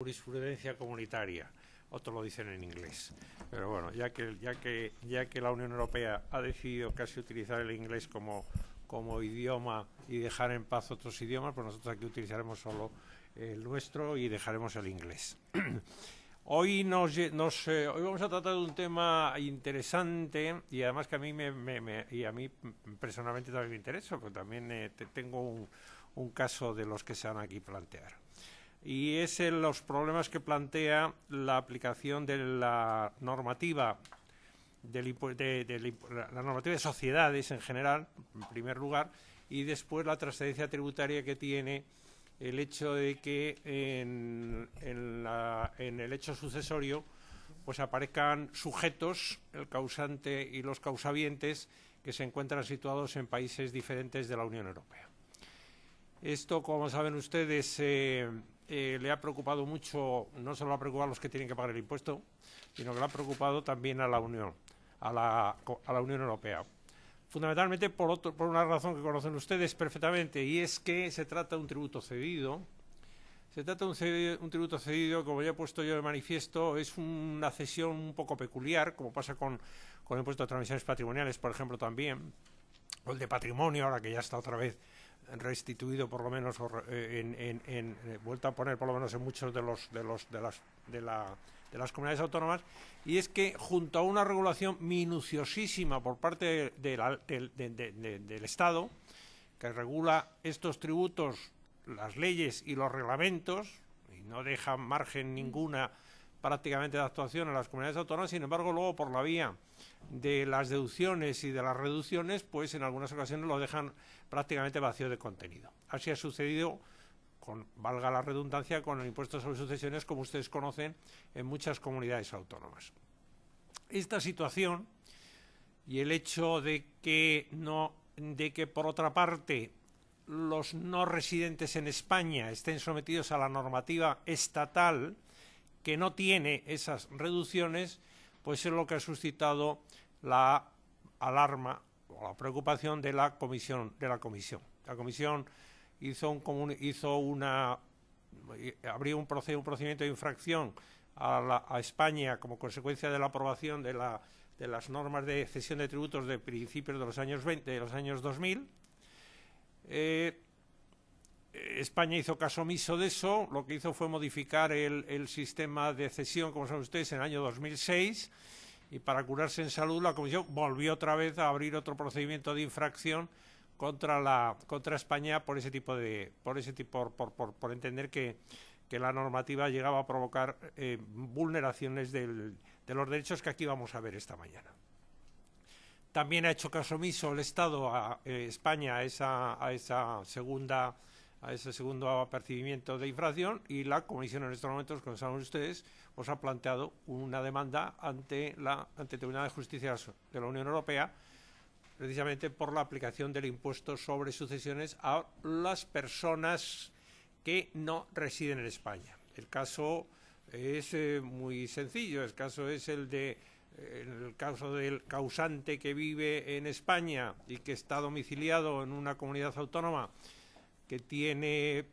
jurisprudencia comunitaria, otros lo dicen en inglés. Pero bueno, ya que, ya que, ya que la Unión Europea ha decidido casi utilizar el inglés como, como idioma y dejar en paz otros idiomas, pues nosotros aquí utilizaremos solo el nuestro y dejaremos el inglés. Hoy, eh, hoy vamos a tratar de un tema interesante y además que a mí, y a mí personalmente también me interesa, porque también eh, tengo un, un caso de los que se van aquí plantear y es en los problemas que plantea la aplicación de la normativa de, la normativa de sociedades en general, en primer lugar, y después la trascendencia tributaria que tiene el hecho de que en, el hecho sucesorio pues aparezcan sujetos, el causante y los causavientes, que se encuentran situados en países diferentes de la Unión Europea. Esto, como saben ustedes, eh, eh, le ha preocupado mucho, no solo ha preocupado a los que tienen que pagar el impuesto, sino que le ha preocupado también a la Unión, a la, Unión Europea. Fundamentalmente por, una razón que conocen ustedes perfectamente, y es que se trata de un tributo cedido. Se trata de un, tributo cedido, como ya he puesto yo de manifiesto, es una cesión un poco peculiar, como pasa con, con el impuesto de transmisiones patrimoniales, por ejemplo, también, o el de patrimonio, ahora que ya está otra vez restituido por lo menos eh, en, eh, a poner por lo menos en muchos de los de los de las de, las comunidades autónomas y es que junto a una regulación minuciosísima por parte del Estado que regula estos tributos las leyes y los reglamentos y no deja margen ninguna prácticamente de actuación a las comunidades autónomas, sin embargo, luego por la vía de las deducciones y de las reducciones, pues en algunas ocasiones lo dejan prácticamente vacío de contenido. Así ha sucedido, con, valga la redundancia, con el impuesto sobre sucesiones, como ustedes conocen, en muchas comunidades autónomas. Esta situación y el hecho de que no de que por otra parte los no residentes en España estén sometidos a la normativa estatal que no tiene esas reducciones, pues es lo que ha suscitado la alarma la preocupación de la comisión. De la comisión. La hizo un una eh, abrió un, procedimiento de infracción a, España como consecuencia de la aprobación de, las normas de cesión de tributos de principios de los años 20, de los años 2000. Eh, España hizo caso omiso de eso, lo que hizo fue modificar el, el sistema de cesión, como saben ustedes, en el año 2006 y para curarse en salud, la Comisión volvió otra vez a abrir otro procedimiento de infracción contra contra España por ese tipo de por ese tipo por, entender que, la normativa llegaba a provocar eh, vulneraciones de los derechos que aquí vamos a ver esta mañana. También ha hecho caso omiso el Estado a eh, España a esa segunda a ese segundo apercibimiento de infracción y la comisión en estos momentos, como saben ustedes, os ha planteado una demanda ante la ante el Tribunal de Justicia de la Unión Europea precisamente por la aplicación del impuesto sobre sucesiones a las personas que no residen en España. El caso es eh, muy sencillo, el caso es el de eh, el caso del causante que vive en España y que está domiciliado en una comunidad autónoma que tiene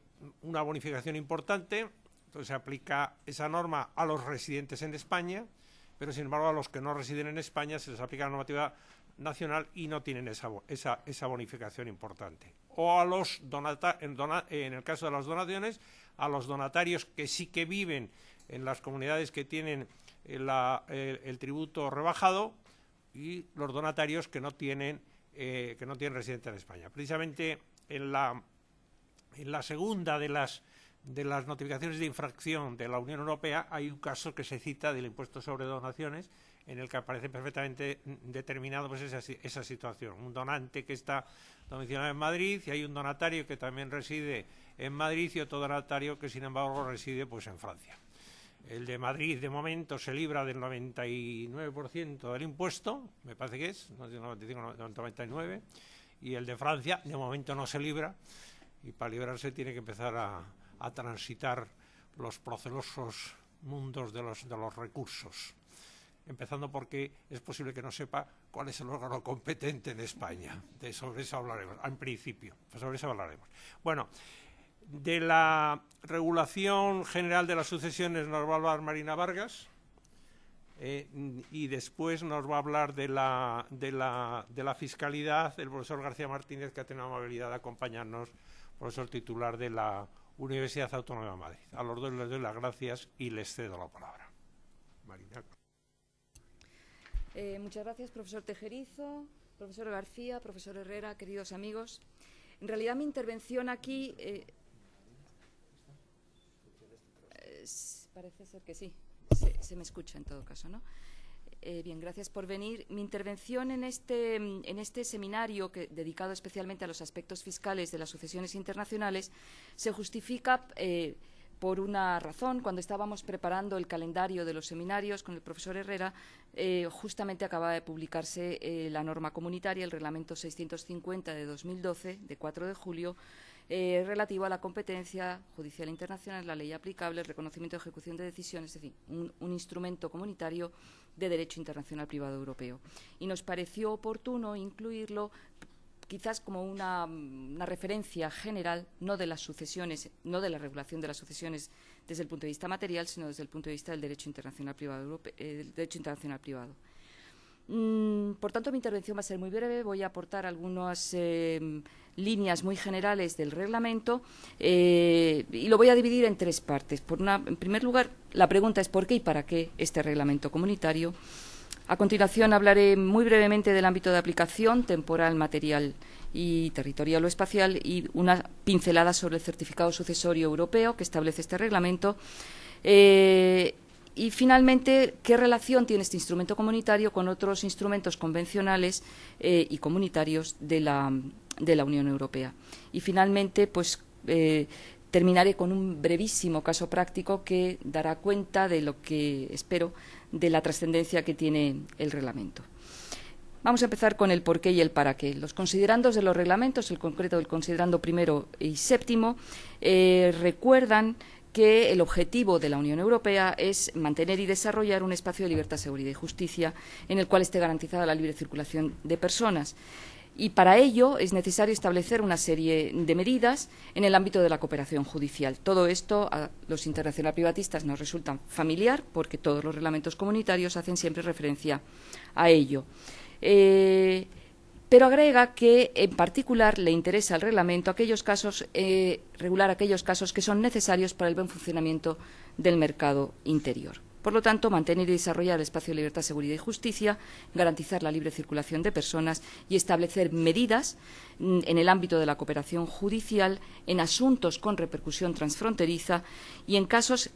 una bonificación importante, entonces se aplica esa norma a los residentes en España, pero sin embargo a los que no residen en España se les aplica la normativa nacional y no tienen esa, esa, bonificación importante. O a los donata, en, en el caso de las donaciones, a los donatarios que sí que viven en las comunidades que tienen eh, el, tributo rebajado y los donatarios que no tienen eh, que no tienen residencia en España. Precisamente en la en la segunda de las notificaciones de infracción de la Unión Europea hay un caso que se cita del impuesto sobre donaciones en el que aparece perfectamente determinado pues, esa, situación. Un donante que está domiciliado en Madrid y hay un donatario que también reside en Madrid y otro donatario que, sin embargo, reside pues, en Francia. El de Madrid, de momento, se libra del 99% del impuesto, me parece que es, no 95, 99, y el de Francia, de momento, no se libra y para liberarse tiene que empezar a, transitar los procelosos mundos de los, de los recursos empezando porque es posible que no sepa cuál es el órgano competente en España. De sobre eso hablaremos, en principio, pues sobre eso hablaremos. Bueno, de la regulación general de las sucesiones nos va a hablar Marina Vargas. Eh, y después nos va a hablar de la, de la, de la fiscalidad el profesor García Martínez, que ha tenido la amabilidad de acompañarnos profesor titular de la Universidad Autónoma de Madrid. A los dos les doy las gracias y les cedo la palabra. Marina. Eh, muchas gracias, profesor Tejerizo, profesor García, profesor Herrera, queridos amigos. En realidad mi intervención aquí... Eh, parece ser que sí, se, se me escucha en todo caso, ¿no? Eh, gracias por venir. Mi intervención este, en este, seminario, que, dedicado especialmente a los aspectos fiscales de las sucesiones internacionales, se justifica eh, por una razón. Cuando estábamos preparando el calendario de los seminarios con el profesor Herrera, eh, justamente acaba de publicarse la norma comunitaria, el reglamento 650 de 2012, de 4 de julio, eh, relativo a la competencia judicial internacional, la ley aplicable, el reconocimiento y ejecución de decisiones, es decir, un, instrumento comunitario de derecho internacional privado europeo. Y nos pareció oportuno incluirlo quizás como mm, una, referencia general, no de las sucesiones, no de la regulación de las sucesiones desde el punto de vista material, sino desde el punto de vista del derecho internacional privado. Eh, mm, por tanto, mi intervención va a ser muy breve. Voy a aportar algunas eh, líneas muy generales del reglamento eh, y lo voy a dividir en tres partes. Por en primer lugar, la pregunta es por qué y para qué este reglamento comunitario. A continuación hablaré muy brevemente del ámbito de aplicación temporal, material y territorial o espacial y una pincelada sobre el certificado sucesorio europeo que establece este reglamento. Eh, y finalmente, ¿qué relación tiene este instrumento comunitario con otros instrumentos convencionales eh, y comunitarios de la de la Unión Europea. Y finalmente, pues eh, terminaré con un brevísimo caso práctico que dará cuenta de lo que espero de la trascendencia que tiene el reglamento. Vamos a empezar con el por qué y el para qué. Los considerandos de los reglamentos, el concreto del considerando primero y séptimo, eh, recuerdan que el objetivo de la Unión Europea es mantener y desarrollar un espacio de libertad, seguridad y justicia en el cual esté garantizada la libre circulación de personas y para ello es necesario establecer una serie de medidas en el ámbito de la cooperación judicial. Todo esto a los internacional privatistas nos resulta familiar porque todos los reglamentos comunitarios hacen siempre referencia a ello. Eh, pero agrega que, en particular, le interesa al reglamento aquellos casos, eh, regular aquellos casos que son necesarios para el buen funcionamiento del mercado interior. Por lo tanto, mantener y desarrollar el espacio de libertad, seguridad y justicia, garantizar la libre circulación de personas y establecer medidas mm, en el ámbito de la cooperación judicial en asuntos con repercusión transfronteriza y en casos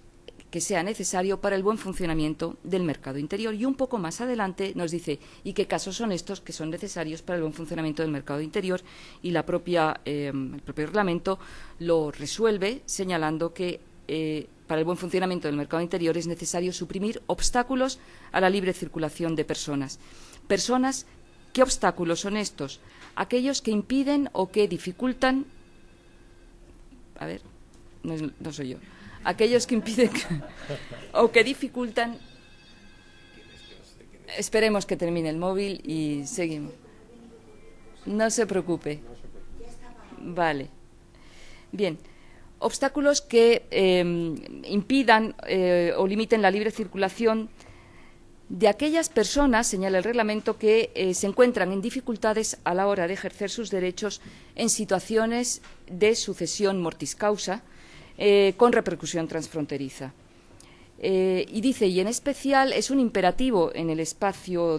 que sea necesario para el buen funcionamiento del mercado interior. Y un poco más adelante nos dice y qué casos son estos que son necesarios para el buen funcionamiento del mercado interior y la propia, eh, el propio reglamento lo resuelve señalando que eh, para el buen funcionamiento del mercado interior es necesario suprimir obstáculos a la libre circulación de personas. Personas, ¿qué obstáculos son estos? Aquellos que impiden o que dificultan. A ver, no, soy yo. Aquellos que impiden o que dificultan. Esperemos que termine el móvil y seguimos. No se preocupe. Vale. Bien obstáculos que em, impidan eh, o limiten la libre circulación de aquellas personas, señala el reglamento, que eh, se encuentran en dificultades a la hora de ejercer sus derechos en situaciones de sucesión mortis causa eh, con repercusión transfronteriza. y dice, y en especial es un imperativo en el espacio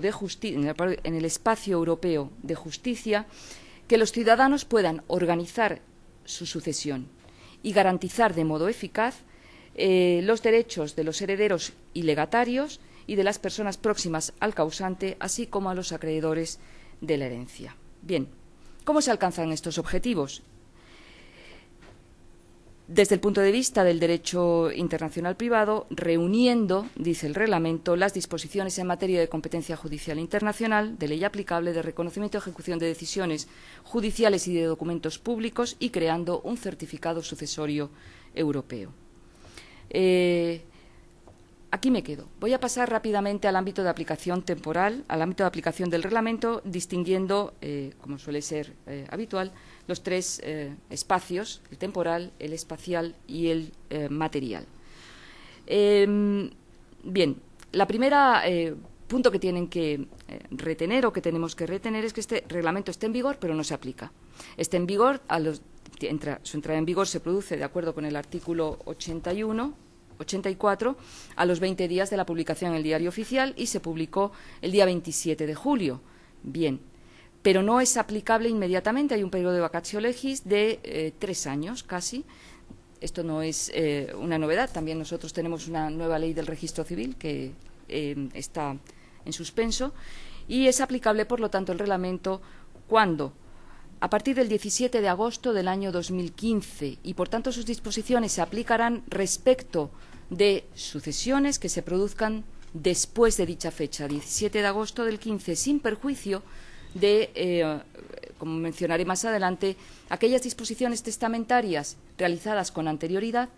europeo de justicia que los ciudadanos puedan organizar su sucesión y garantizar de modo eficaz eh, los derechos de los herederos y legatarios y de las personas próximas al causante, así como a los acreedores de la herencia. Bien, ¿cómo se alcanzan estos objetivos? desde el punto de vista del derecho internacional privado, reuniendo, dice el reglamento, las disposiciones en materia de competencia judicial internacional, de ley aplicable, de reconocimiento y ejecución de decisiones judiciales y de documentos públicos y creando un certificado sucesorio europeo. Eh, aquí me quedo. Voy a pasar rápidamente al ámbito de aplicación temporal, al ámbito de aplicación del reglamento, distinguiendo, eh, como suele ser eh, habitual, los tres eh, espacios, el temporal, el espacial y el eh, material. Em, bien, la primera eh, punto que tienen que retener o que tenemos que retener es que este reglamento está en vigor, pero no se aplica. Está en vigor, a los, su entrada en vigor se produce de acuerdo con el artículo 81 84 a los 20 días de la publicación en el diario oficial y se publicó el día 27 de julio. Bien, pero no es aplicable inmediatamente. Hay un periodo de vacatio legis de eh, tres años casi. Esto no es eh, una novedad. También nosotros tenemos una nueva ley del registro civil que em, está en suspenso y es aplicable, por lo tanto, el reglamento cuando a partir del 17 de agosto del año 2015 y, por tanto, sus disposiciones se aplicarán respecto de sucesiones que se produzcan después de dicha fecha, 17 de agosto del 15, sin perjuicio de, eh, como mencionaré más adelante, aquellas disposiciones testamentarias realizadas con anterioridad,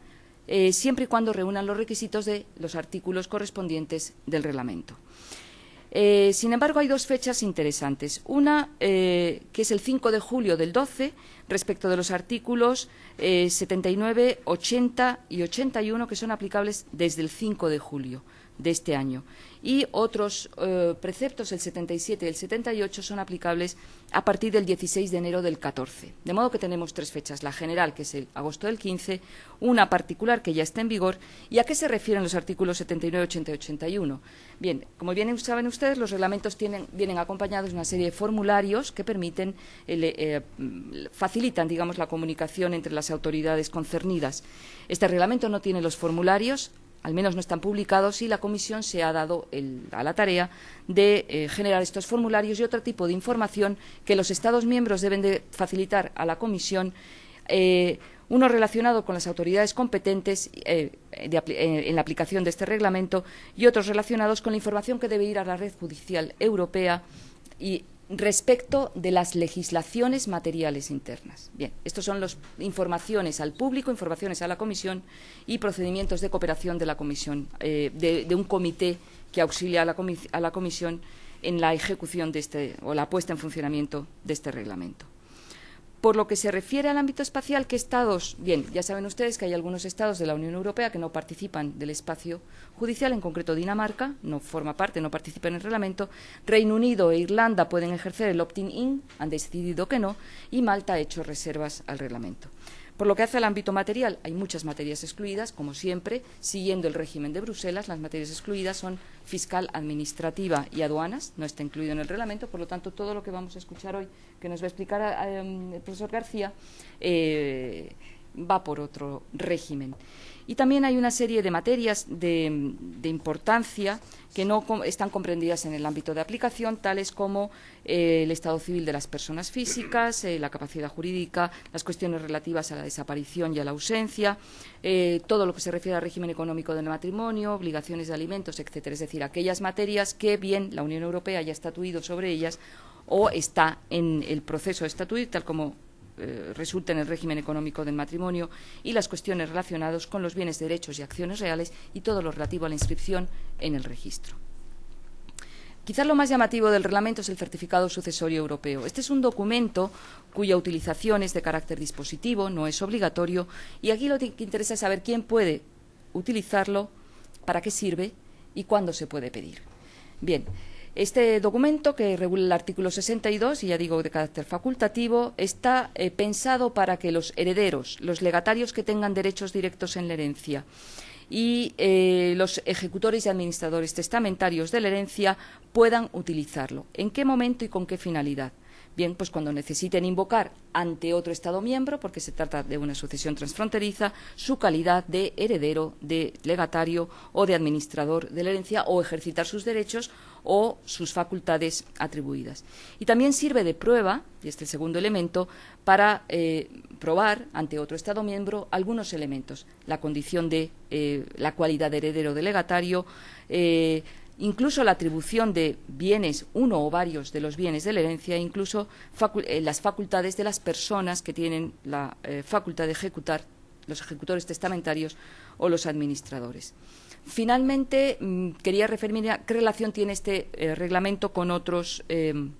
eh, siempre y cuando reúnan los requisitos de los artículos correspondientes del reglamento. Eh, sin embargo, hay dos fechas interesantes. Una, que es el 5 de julio del 12, respecto de los artículos 79, eh, 80 y 81 que son aplicables desde el 5 de julio de este año. Y otros eh, preceptos, el 77 y el 78, son aplicables a partir del 16 de enero del 14. De modo que tenemos tres fechas, la general, que es el agosto del 15, una particular, que ya está en vigor. ¿Y a qué se refieren los artículos 79, 80 y 81? Bien, como bien saben ustedes, los reglamentos tienen, vienen acompañados de una serie de formularios que permiten eh, mm, facilitar facilitan, digamos, la comunicación entre las autoridades concernidas. Este reglamento no tiene los formularios, al menos no están publicados, y la Comisión se ha dado a la tarea de eh, generar estos formularios y otro tipo de información que los Estados miembros deben de facilitar a la Comisión, eh, uno relacionado con las autoridades competentes eh, en la aplicación de este reglamento y otros relacionados con la información que debe ir a la red judicial europea y respecto de las legislaciones materiales internas. Bien, estos son las informaciones al público, informaciones a la Comisión y procedimientos de cooperación de la Comisión, eh, de, un comité que auxilia a la, a la Comisión en la ejecución de este o la puesta en funcionamiento de este reglamento. Por lo que se refiere al ámbito espacial, ¿qué estados? Bien, ya saben ustedes que hay algunos estados de la Unión Europea que no participan del espacio judicial, en concreto Dinamarca, no forma parte, no participa en el reglamento. Reino Unido e Irlanda pueden ejercer el opt-in, han decidido que no, y Malta ha hecho reservas al reglamento. Por lo que hace al ámbito material, hay muchas materias excluidas, como siempre, siguiendo el régimen de Bruselas, las materias excluidas son fiscal, administrativa y aduanas, no está incluido en el reglamento, por lo tanto, todo lo que vamos a escuchar hoy, que nos va a explicar eh, el profesor García, eh, va por otro régimen. Y también hay una serie de materias de, importancia que no están comprendidas en el ámbito de aplicación, tales como eh, el estado civil de las personas físicas, eh, la capacidad jurídica, las cuestiones relativas a la desaparición y a la ausencia, eh, todo lo que se refiere al régimen económico del matrimonio, obligaciones de alimentos, etcétera. Es decir, aquellas materias que bien la Unión Europea ya ha estatuido sobre ellas o está en el proceso de estatuir, tal como eh, resulta en el régimen económico del matrimonio y las cuestiones relacionadas con los bienes, derechos y acciones reales y todo lo relativo a la inscripción en el registro. Quizás lo más llamativo del reglamento es el certificado sucesorio europeo. Este es un documento cuya utilización es de carácter dispositivo, no es obligatorio, y aquí lo que interesa es saber quién puede utilizarlo, para qué sirve y cuándo se puede pedir. Bien, este documento, que regula el artículo 62, y ya digo de carácter facultativo, está eh, pensado para que los herederos, los legatarios que tengan derechos directos en la herencia y eh, los ejecutores y administradores testamentarios de la herencia puedan utilizarlo. ¿En qué momento y con qué finalidad? Bien, pues cuando necesiten invocar ante otro Estado miembro, porque se trata de una sucesión transfronteriza, su calidad de heredero, de legatario o de administrador de la herencia o ejercitar sus derechos o sus facultades atribuidas. Y también sirve de prueba, y este es el segundo elemento, para eh, probar ante otro Estado miembro algunos elementos. La condición de eh, la cualidad de heredero de legatario. Eh, incluso la atribución de bienes, uno o varios de los bienes de la herencia, incluso eh, las facultades de las personas que tienen la eh, facultad de ejecutar, los ejecutores testamentarios o los administradores. Finalmente, mm, quería referirme a qué relación tiene este eh, reglamento con otros em,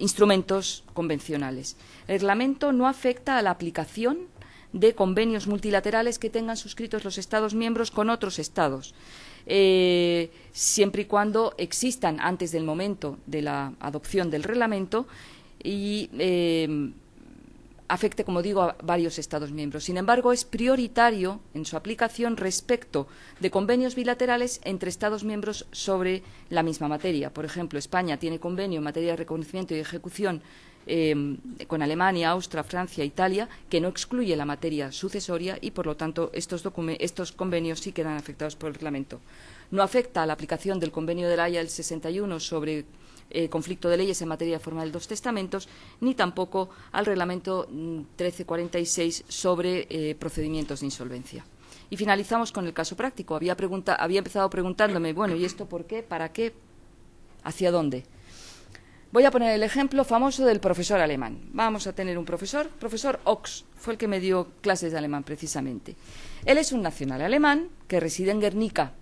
instrumentos convencionales. El reglamento no afecta a la aplicación de convenios multilaterales que tengan suscritos los Estados miembros con otros Estados. Eh, siempre y cuando existan antes del momento de la adopción del reglamento y eh, afecte, como digo, a varios Estados miembros. Sin embargo, es prioritario en su aplicación respecto de convenios bilaterales entre Estados miembros sobre la misma materia. Por ejemplo, España tiene convenio en materia de reconocimiento y ejecución Em, con Alemania, Austria, Francia, e Italia, que no excluye la materia sucesoria y, por lo tanto, estos, convenios sí quedan afectados por el reglamento. No afecta a la aplicación del convenio de la Haya del 61 sobre eh, conflicto de leyes en materia de forma de dos testamentos, ni tampoco al reglamento 1346 mm, sobre eh, procedimientos de insolvencia. Y finalizamos con el caso práctico. Había, había empezado preguntándome, bueno, ¿y esto por qué? ¿Para qué? ¿Hacia dónde? Voy a poner el ejemplo famoso del profesor alemán. Vamos a tener un profesor, profesor Ox, fue el que me dio clases de alemán precisamente. Él es un nacional alemán que reside en Guernica.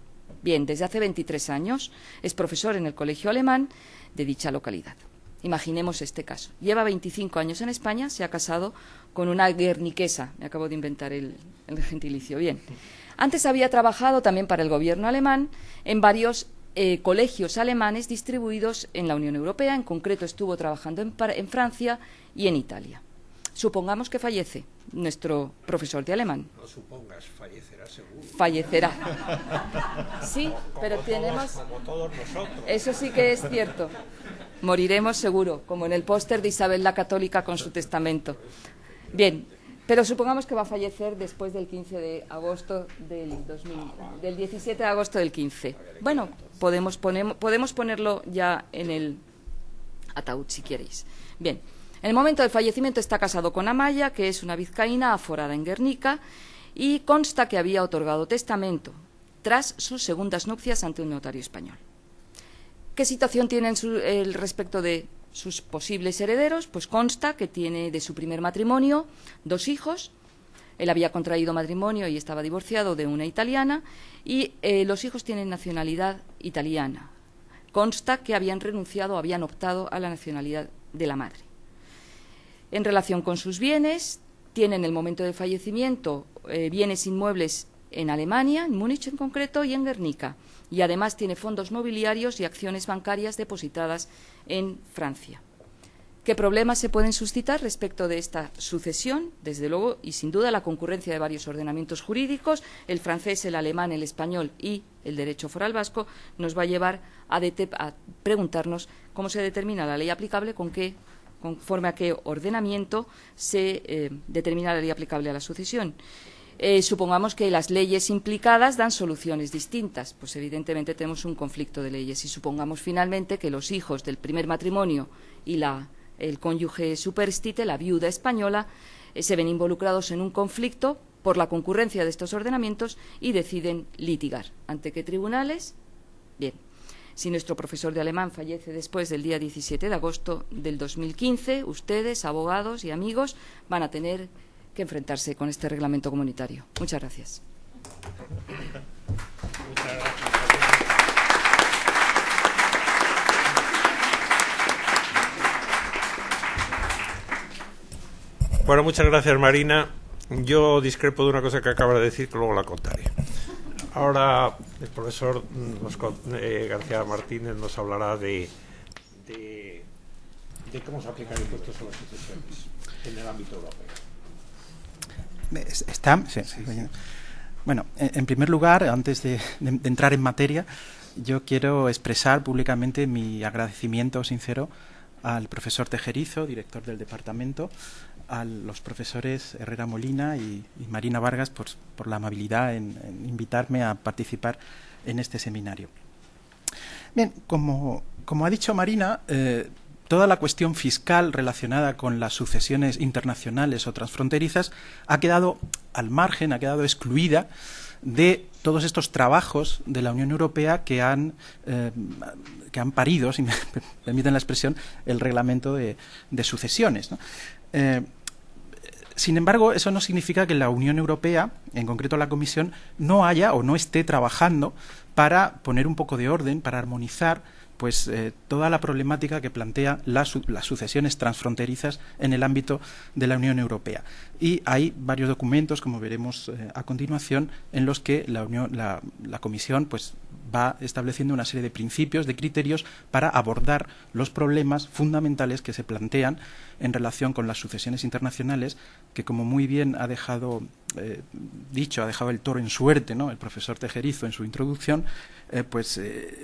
Bien, desde hace 23 años es profesor en el colegio alemán de dicha localidad. Imaginemos este caso. Lleva 25 años en España, se ha casado con una guerniquesa. Me acabo de inventar el, el, gentilicio. Bien. Antes había trabajado también para el gobierno alemán en varios eh, colegios alemanes distribuidos en la Unión Europea, en concreto estuvo trabajando en, Francia y en Italia. Supongamos que fallece nuestro profesor de alemán. No supongas, fallecerá seguro. Fallecerá. Sí, pero tenemos... como todos nosotros. Eso sí que es cierto. Moriremos seguro, como en el póster de Isabel la Católica con su testamento. Bien, pero supongamos que va a fallecer después del 15 de agosto del 17 de agosto del 15. Bueno, podemos, podemos ponerlo ya en el ataúd si queréis. Bien, en el momento del fallecimiento está casado con Amaya, que es una vizcaína aforada en Guernica, y consta que había otorgado testamento tras sus segundas nupcias ante un notario español. ¿Qué situación tiene el respecto de sus posibles herederos, pues consta que tiene de su primer matrimonio dos hijos. Él había contraído matrimonio y estaba divorciado de una italiana y eh, los hijos tienen nacionalidad italiana. Consta que habían renunciado, habían optado a la nacionalidad de la madre. En relación con sus bienes, tiene en el momento de fallecimiento eh, bienes inmuebles en Alemania, en Múnich en concreto, y en Guernica, y además tiene fondos mobiliarios y acciones bancarias depositadas en Francia. ¿Qué problemas se pueden suscitar respecto de esta sucesión? Desde luego, y sin duda, la concurrencia de varios ordenamientos jurídicos, el francés, el alemán, el español y el derecho foral vasco, nos va a llevar a, preguntarnos cómo se determina la ley aplicable, conforme a qué ordenamiento se eh, determina la ley aplicable a la sucesión. Eh, supongamos que las leyes implicadas dan soluciones distintas. Pues evidentemente tenemos un conflicto de leyes y supongamos finalmente que los hijos del primer matrimonio y la, el cónyuge superstite, la viuda española, eh, se ven involucrados en un conflicto por la concurrencia de estos ordenamientos y deciden litigar. ¿Ante qué tribunales? Bien. Si nuestro profesor de alemán fallece después del día 17 de agosto del 2015, ustedes, abogados y amigos, van a tener que enfrentarse con este reglamento comunitario. Muchas gracias. Muchas gracias. Bueno, muchas gracias Marina. Yo discrepo de una cosa que acaba de decir, que luego la contaré. Ahora el profesor mm, eh, García Martínez nos hablará de, de, cómo se aplican los impuestos a las instituciones... en el ámbito europeo. ¿Está? Bueno, en primer lugar, antes de, entrar en materia, yo quiero expresar públicamente mi agradecimiento sincero al profesor Tejerizo, director del departamento, a los profesores Herrera Molina y, Marina Vargas por, la amabilidad en, invitarme a participar en este seminario. Bien, como, ha dicho Marina, eh, toda la cuestión fiscal relacionada con las sucesiones internacionales o transfronterizas ha quedado al margen, ha quedado excluida de todos estos trabajos de la Unión Europea que han, eh, que han parido, si me permiten la expresión, el reglamento de, sucesiones. Eh, sin embargo, eso no significa que la Unión Europea, en concreto la Comisión, no haya o no esté trabajando para poner un poco de orden, para armonizar pues eh, toda la problemática que plantea las sucesiones transfronterizas en el ámbito de la Unión Europea. Y hay varios documentos, como veremos eh, a continuación, en los que la, Comisión pues, va estableciendo una serie de principios, de criterios para abordar los problemas fundamentales que se plantean en relación con las sucesiones internacionales, que como muy bien ha dejado eh, dicho, ha dejado el toro en suerte, ¿no? El profesor Tejerizo en su introducción eh, pues, eh,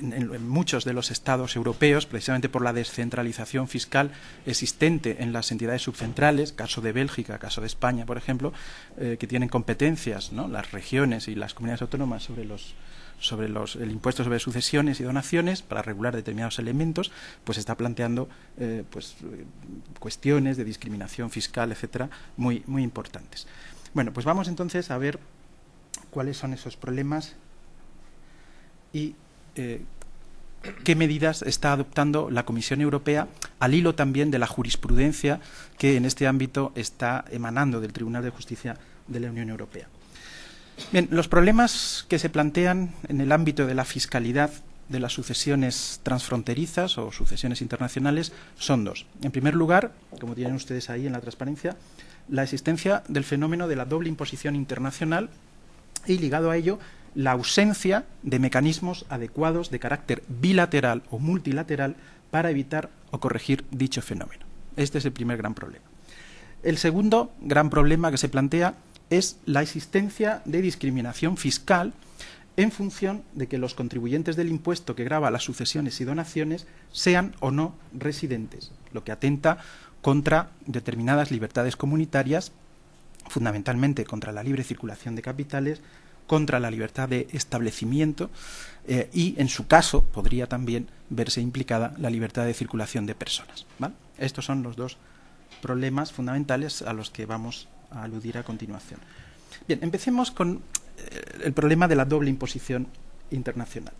en, muchos de los estados europeos, precisamente por la descentralización fiscal existente en las entidades subcentrales, caso de Bélgica, caso de España, por ejemplo, eh, que tienen competencias ¿no? las regiones y las comunidades autónomas sobre los sobre el impuesto sobre sucesiones y donaciones para regular determinados elementos, pues está planteando pues, cuestiones de discriminación fiscal, etcétera, muy, muy importantes. Bueno, pues vamos entonces a ver cuáles son esos problemas y eh, qué medidas está adoptando la Comisión Europea al hilo también de la jurisprudencia que en este ámbito está emanando del Tribunal de Justicia de la Unión Europea. Bien, los problemas que se plantean en el ámbito de la fiscalidad de las sucesiones transfronterizas o sucesiones internacionales son dos. En primer lugar, como tienen ustedes ahí en la transparencia, la existencia del fenómeno de la doble imposición internacional y ligado a ello la ausencia de mecanismos adecuados de carácter bilateral o multilateral para evitar o corregir dicho fenómeno. Este es el primer gran problema. El segundo gran problema que se plantea es la existencia de discriminación fiscal en función de que los contribuyentes del impuesto que grava las sucesiones y donaciones sean o no residentes, lo que atenta contra determinadas libertades comunitarias, fundamentalmente contra la libre circulación de capitales, contra la libertad de establecimiento eh, y, en su caso, podría también verse implicada la libertad de circulación de personas. Estos son los dos problemas fundamentales a los que vamos a aludir a continuación. Bien, empecemos con eh, el problema de la doble imposición internacional.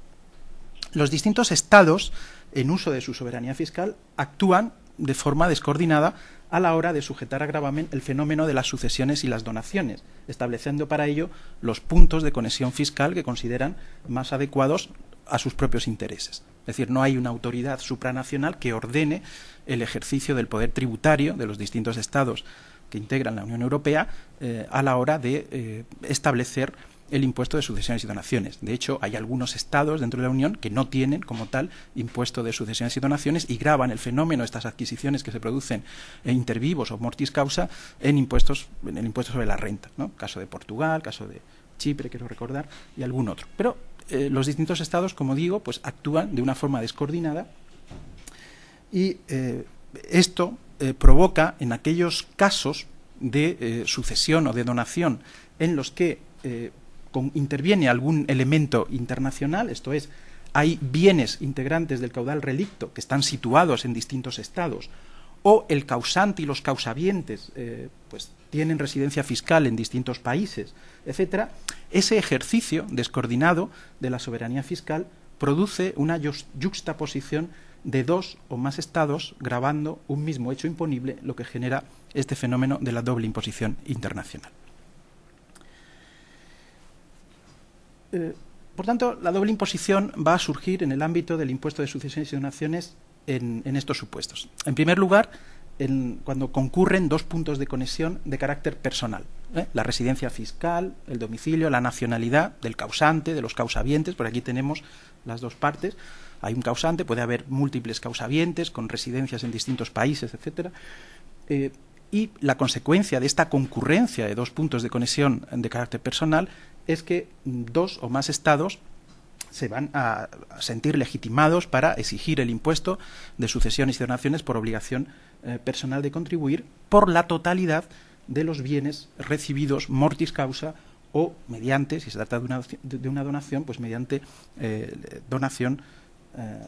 Los distintos estados, en uso de su soberanía fiscal, actúan de forma descoordinada a la hora de sujetar a el fenómeno de las sucesiones y las donaciones, estableciendo para ello los puntos de conexión fiscal que consideran más adecuados a sus propios intereses. Es decir, no hay una autoridad supranacional que ordene el ejercicio del poder tributario de los distintos estados que integran la Unión Europea eh, a la hora de eh, establecer el impuesto de sucesiones y donaciones. De hecho, hay algunos estados dentro de la Unión que no tienen como tal impuesto de sucesiones y donaciones y graban el fenómeno, estas adquisiciones que se producen inter intervivos o mortis causa, en impuestos, en el impuesto sobre la renta. ¿no? Caso de Portugal, caso de Chipre, quiero recordar, y algún otro. Pero eh, los distintos estados, como digo, pues actúan de una forma descoordinada y eh, esto eh, provoca en aquellos casos de sucesión o de donación en los que interviene algún elemento internacional, esto es, hay bienes integrantes del caudal relicto que están situados en distintos estados, o el causante y los causavientes eh, pues, tienen residencia fiscal en distintos países, etc., ese ejercicio descoordinado de la soberanía fiscal produce una yuxtaposición de dos o más estados grabando un mismo hecho imponible, lo que genera este fenómeno de la doble imposición internacional. Eh, por tanto, la doble imposición va a surgir en el ámbito del impuesto de sucesiones y donaciones en, estos supuestos. En primer lugar, cuando concurren dos puntos de conexión de carácter personal. ¿eh? La residencia fiscal, el domicilio, la nacionalidad del causante, de los causavientes, por aquí tenemos las dos partes. Hay un causante, puede haber múltiples causavientes con residencias en distintos países, etcétera. Eh, y la consecuencia de esta concurrencia de dos puntos de conexión de carácter personal es que dos o más estados se van a sentir legitimados para exigir el impuesto de sucesiones y donaciones por obligación eh, personal de contribuir por la totalidad de los bienes recibidos mortis causa o mediante, si se trata de una, de una donación, pues mediante eh, donación eh,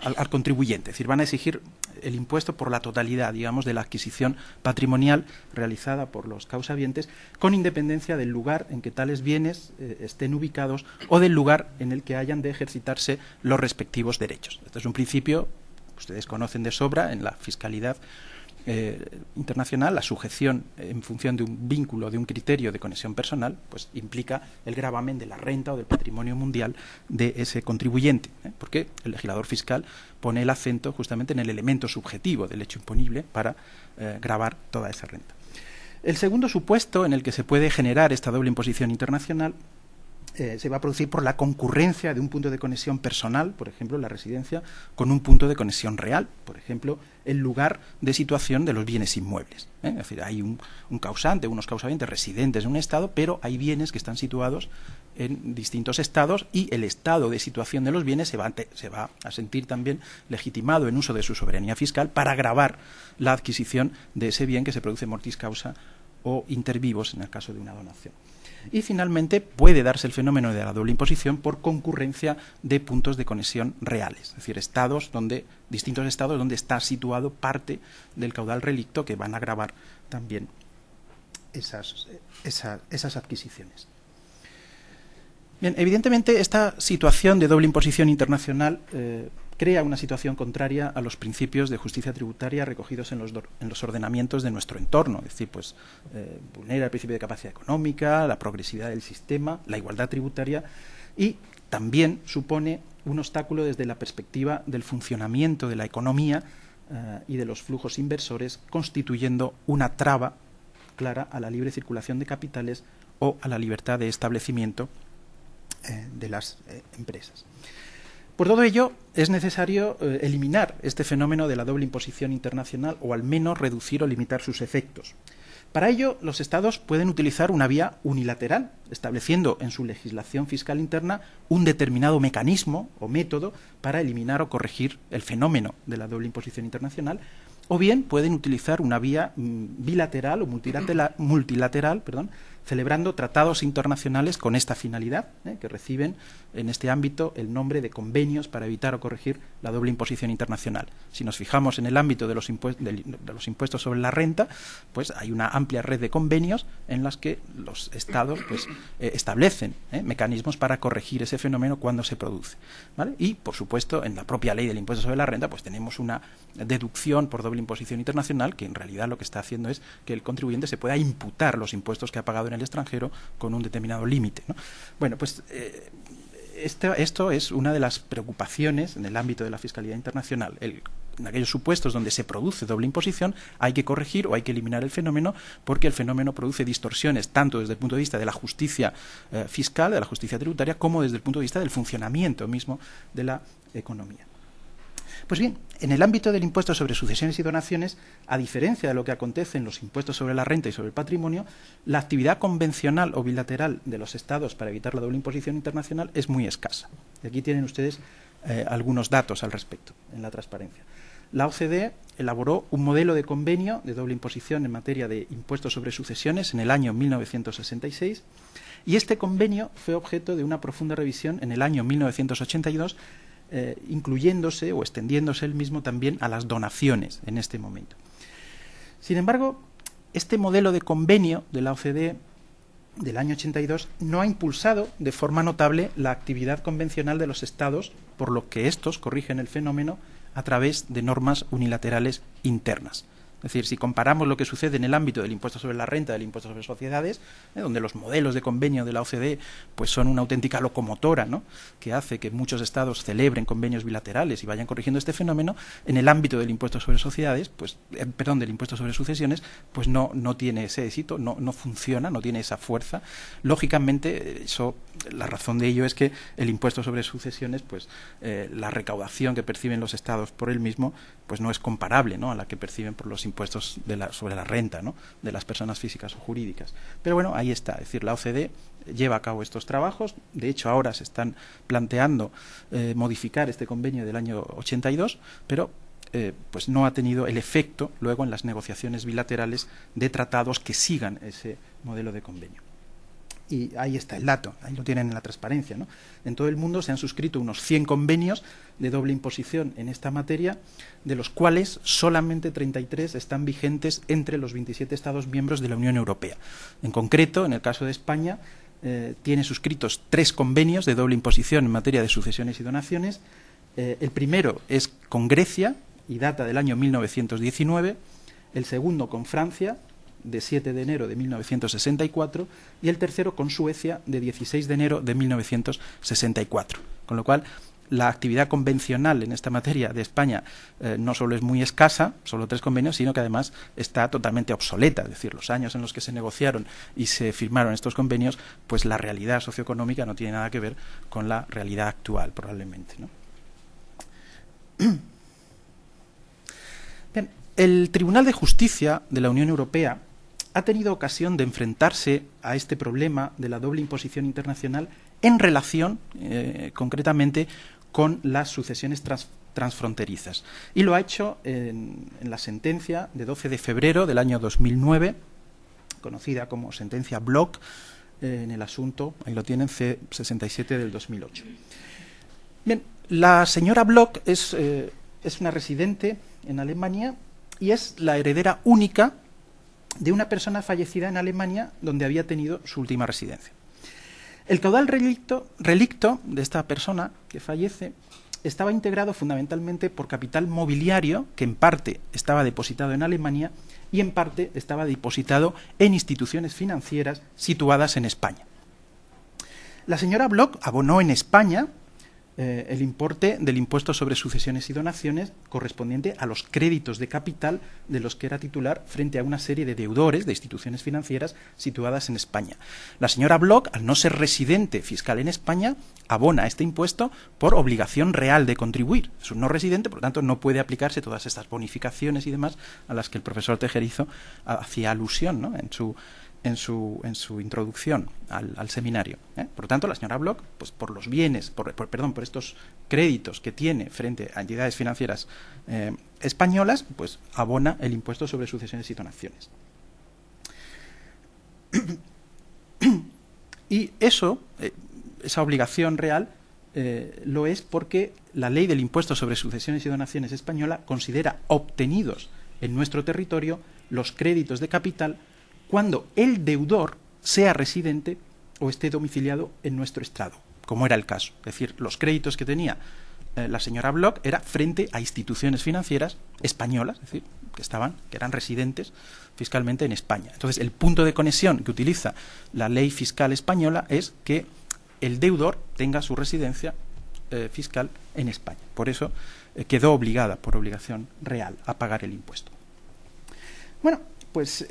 al, contribuyente, es decir, van a exigir el impuesto por la totalidad, digamos, de la adquisición patrimonial realizada por los causavientes, con independencia del lugar en que tales bienes eh, estén ubicados o del lugar en el que hayan de ejercitarse los respectivos derechos. Este es un principio que ustedes conocen de sobra en la fiscalidad eh, internacional, la sujeción eh, en función de un vínculo, de un criterio de conexión personal, pues implica el gravamen de la renta o del patrimonio mundial de ese contribuyente, ¿eh? porque el legislador fiscal pone el acento justamente en el elemento subjetivo del hecho imponible para grabar gravar toda esa renta. El segundo supuesto en el que se puede generar esta doble imposición internacional se va a producir por la concurrencia de un punto de conexión personal, por ejemplo, la residencia, con un punto de conexión real, por ejemplo, el lugar de situación de los bienes inmuebles. ¿eh? Es decir, hay un, causante, unos causantes residentes en un Estado, pero hay bienes que están situados en distintos estados y el estado de situación de los bienes se va, se va a sentir también legitimado en uso de su soberanía fiscal para agravar la adquisición de ese bien que se produce mortis causa o inter vivos en el caso de una donación. Y finalmente puede darse el fenómeno de la doble imposición por concurrencia de puntos de conexión reales, es decir, estados donde distintos estados donde está situado parte del caudal relicto que van a grabar también esas, adquisiciones. Bien, evidentemente esta situación de doble imposición internacional eh, crea una situación contraria a los principios de justicia tributaria recogidos en los, ordenamientos de nuestro entorno. Es decir, pues eh, vulnera el principio de capacidad económica, la progresividad del sistema, la igualdad tributaria y también supone un obstáculo desde la perspectiva del funcionamiento de la economía eh, y de los flujos inversores, constituyendo una traba clara a la libre circulación de capitales o a la libertad de establecimiento eh, de las empresas. Por todo ello, es necesario eh, eliminar este fenómeno de la doble imposición internacional o al menos reducir o limitar sus efectos. Para ello, los Estados pueden utilizar una vía unilateral, estableciendo en su legislación fiscal interna un determinado mecanismo o método para eliminar o corregir el fenómeno de la doble imposición internacional, o bien pueden utilizar una vía mm, bilateral o multilateral, perdón, celebrando tratados internacionales con esta finalidad, ¿eh? que reciben en este ámbito el nombre de convenios para evitar o corregir la doble imposición internacional. Si nos fijamos en el ámbito de los, impuestos, de los impuestos sobre la renta, pues hay una amplia red de convenios en las que los estados pues, eh, establecen eh, mecanismos para corregir ese fenómeno cuando se produce. ¿vale? Y, por supuesto, en la propia ley del impuesto sobre la renta, pues tenemos una deducción por doble imposición internacional que en realidad lo que está haciendo es que el contribuyente se pueda imputar los impuestos que ha pagado en el extranjero con un determinado límite. Bueno, pues eh, esto es una de las preocupaciones en el ámbito de la fiscalía internacional. en aquellos supuestos donde se produce doble imposición, hay que corregir o hay que eliminar el fenómeno porque el fenómeno produce distorsiones tanto desde el punto de vista de la justicia eh, fiscal, de la justicia tributaria, como desde el punto de vista del funcionamiento mismo de la economía. Pues bien, en el ámbito del impuesto sobre sucesiones y donaciones, a diferencia de lo que acontece en los impuestos sobre la renta y sobre el patrimonio, la actividad convencional o bilateral de los Estados para evitar la doble imposición internacional es muy escasa. Y aquí tienen ustedes eh, algunos datos al respecto en la transparencia. La OCDE elaboró un modelo de convenio de doble imposición en materia de impuestos sobre sucesiones en el año 1966 y este convenio fue objeto de una profunda revisión en el año 1982 eh, incluyéndose o extendiéndose él mismo también a las donaciones en este momento. Sin embargo, este modelo de convenio de la OCDE del año 82 no ha impulsado de forma notable la actividad convencional de los estados, por lo que estos corrigen el fenómeno a través de normas unilaterales internas. Es decir, si comparamos lo que sucede en el ámbito del impuesto sobre la renta, del impuesto sobre sociedades, eh, donde los modelos de convenio de la OCDE pues son una auténtica locomotora ¿no? que hace que muchos estados celebren convenios bilaterales y vayan corrigiendo este fenómeno, en el ámbito del impuesto sobre sociedades, pues, eh, perdón, del impuesto sobre sucesiones, pues no, tiene ese éxito, no, no funciona, no tiene esa fuerza. Lógicamente, eso, la razón de ello es que el impuesto sobre sucesiones, pues eh, la recaudación que perciben los estados por él mismo pues no es comparable ¿no? a la que perciben por los impuestos sobre la renta de las personas físicas o jurídicas. Pero bueno, ahí está. Es decir, la OCDE lleva a cabo estos trabajos. De hecho, ahora se están planteando eh, modificar este convenio del año 82, pero eh, pues no ha tenido el efecto luego en las negociaciones bilaterales de tratados que sigan ese modelo de convenio. Y ahí está el dato, ahí lo tienen en la transparencia. ¿no? En todo el mundo se han suscrito unos 100 convenios de doble imposición en esta materia, de los cuales solamente 33 están vigentes entre los 27 Estados miembros de la Unión Europea. En concreto, en el caso de España, eh, tiene suscritos tres convenios de doble imposición en materia de sucesiones y donaciones. Eh, el primero es con Grecia y data del año 1919, el segundo con Francia de 7 de enero de 1964 y el tercero con Suecia de 16 de enero de 1964. Con lo cual, la actividad convencional en esta materia de España eh, no solo es muy escasa, solo tres convenios, sino que además está totalmente obsoleta. Es decir, los años en los que se negociaron y se firmaron estos convenios, pues la realidad socioeconómica no tiene nada que ver con la realidad actual, probablemente. el Tribunal de Justicia de la Unión Europea ha tenido ocasión de enfrentarse a este problema de la doble imposición internacional en relación eh, concretamente con las sucesiones transfronterizas. Y lo ha hecho en, la sentencia de 12 de febrero del año 2009, conocida como sentencia Block, eh, en el asunto, ahí lo tienen, C67 del 2008. Bien, la señora Block es, eh, es una residente en Alemania y es la heredera única de una persona fallecida en Alemania donde había tenido su última residencia. El caudal relicto, de esta persona que fallece estaba integrado fundamentalmente por capital mobiliario, que en parte estaba depositado en Alemania y en parte estaba depositado en instituciones financieras situadas en España. La señora Bloch abonó en España eh, el importe del impuesto sobre sucesiones y donaciones correspondiente a los créditos de capital de los que era titular frente a una serie de deudores de instituciones financieras situadas en España. La señora Bloch, al no ser residente fiscal en España, abona este impuesto por obligación real de contribuir. Es un no residente, por lo tanto, no puede aplicarse todas estas bonificaciones y demás a las que el profesor Tejerizo hacía alusión en su en su, en su introducción al, al seminario. ¿eh? Por lo tanto, la señora Bloch, pues por los bienes, por, perdón, por estos créditos que tiene frente a entidades financieras eh, españolas, pues abona el impuesto sobre sucesiones y donaciones. y eso, eh, esa obligación real, lo es porque la ley del impuesto sobre sucesiones y donaciones española considera obtenidos en nuestro territorio los créditos de capital cuando el deudor sea residente o esté domiciliado en nuestro estado, como era el caso. Es decir, los créditos que tenía eh, la señora Bloch era frente a instituciones financieras españolas, es decir, que estaban, que eran residentes fiscalmente en España. Entonces, el punto de conexión que utiliza la ley fiscal española es que el deudor tenga su residencia eh, fiscal en España. Por eso eh, quedó obligada, por obligación real, a pagar el impuesto. Bueno, pues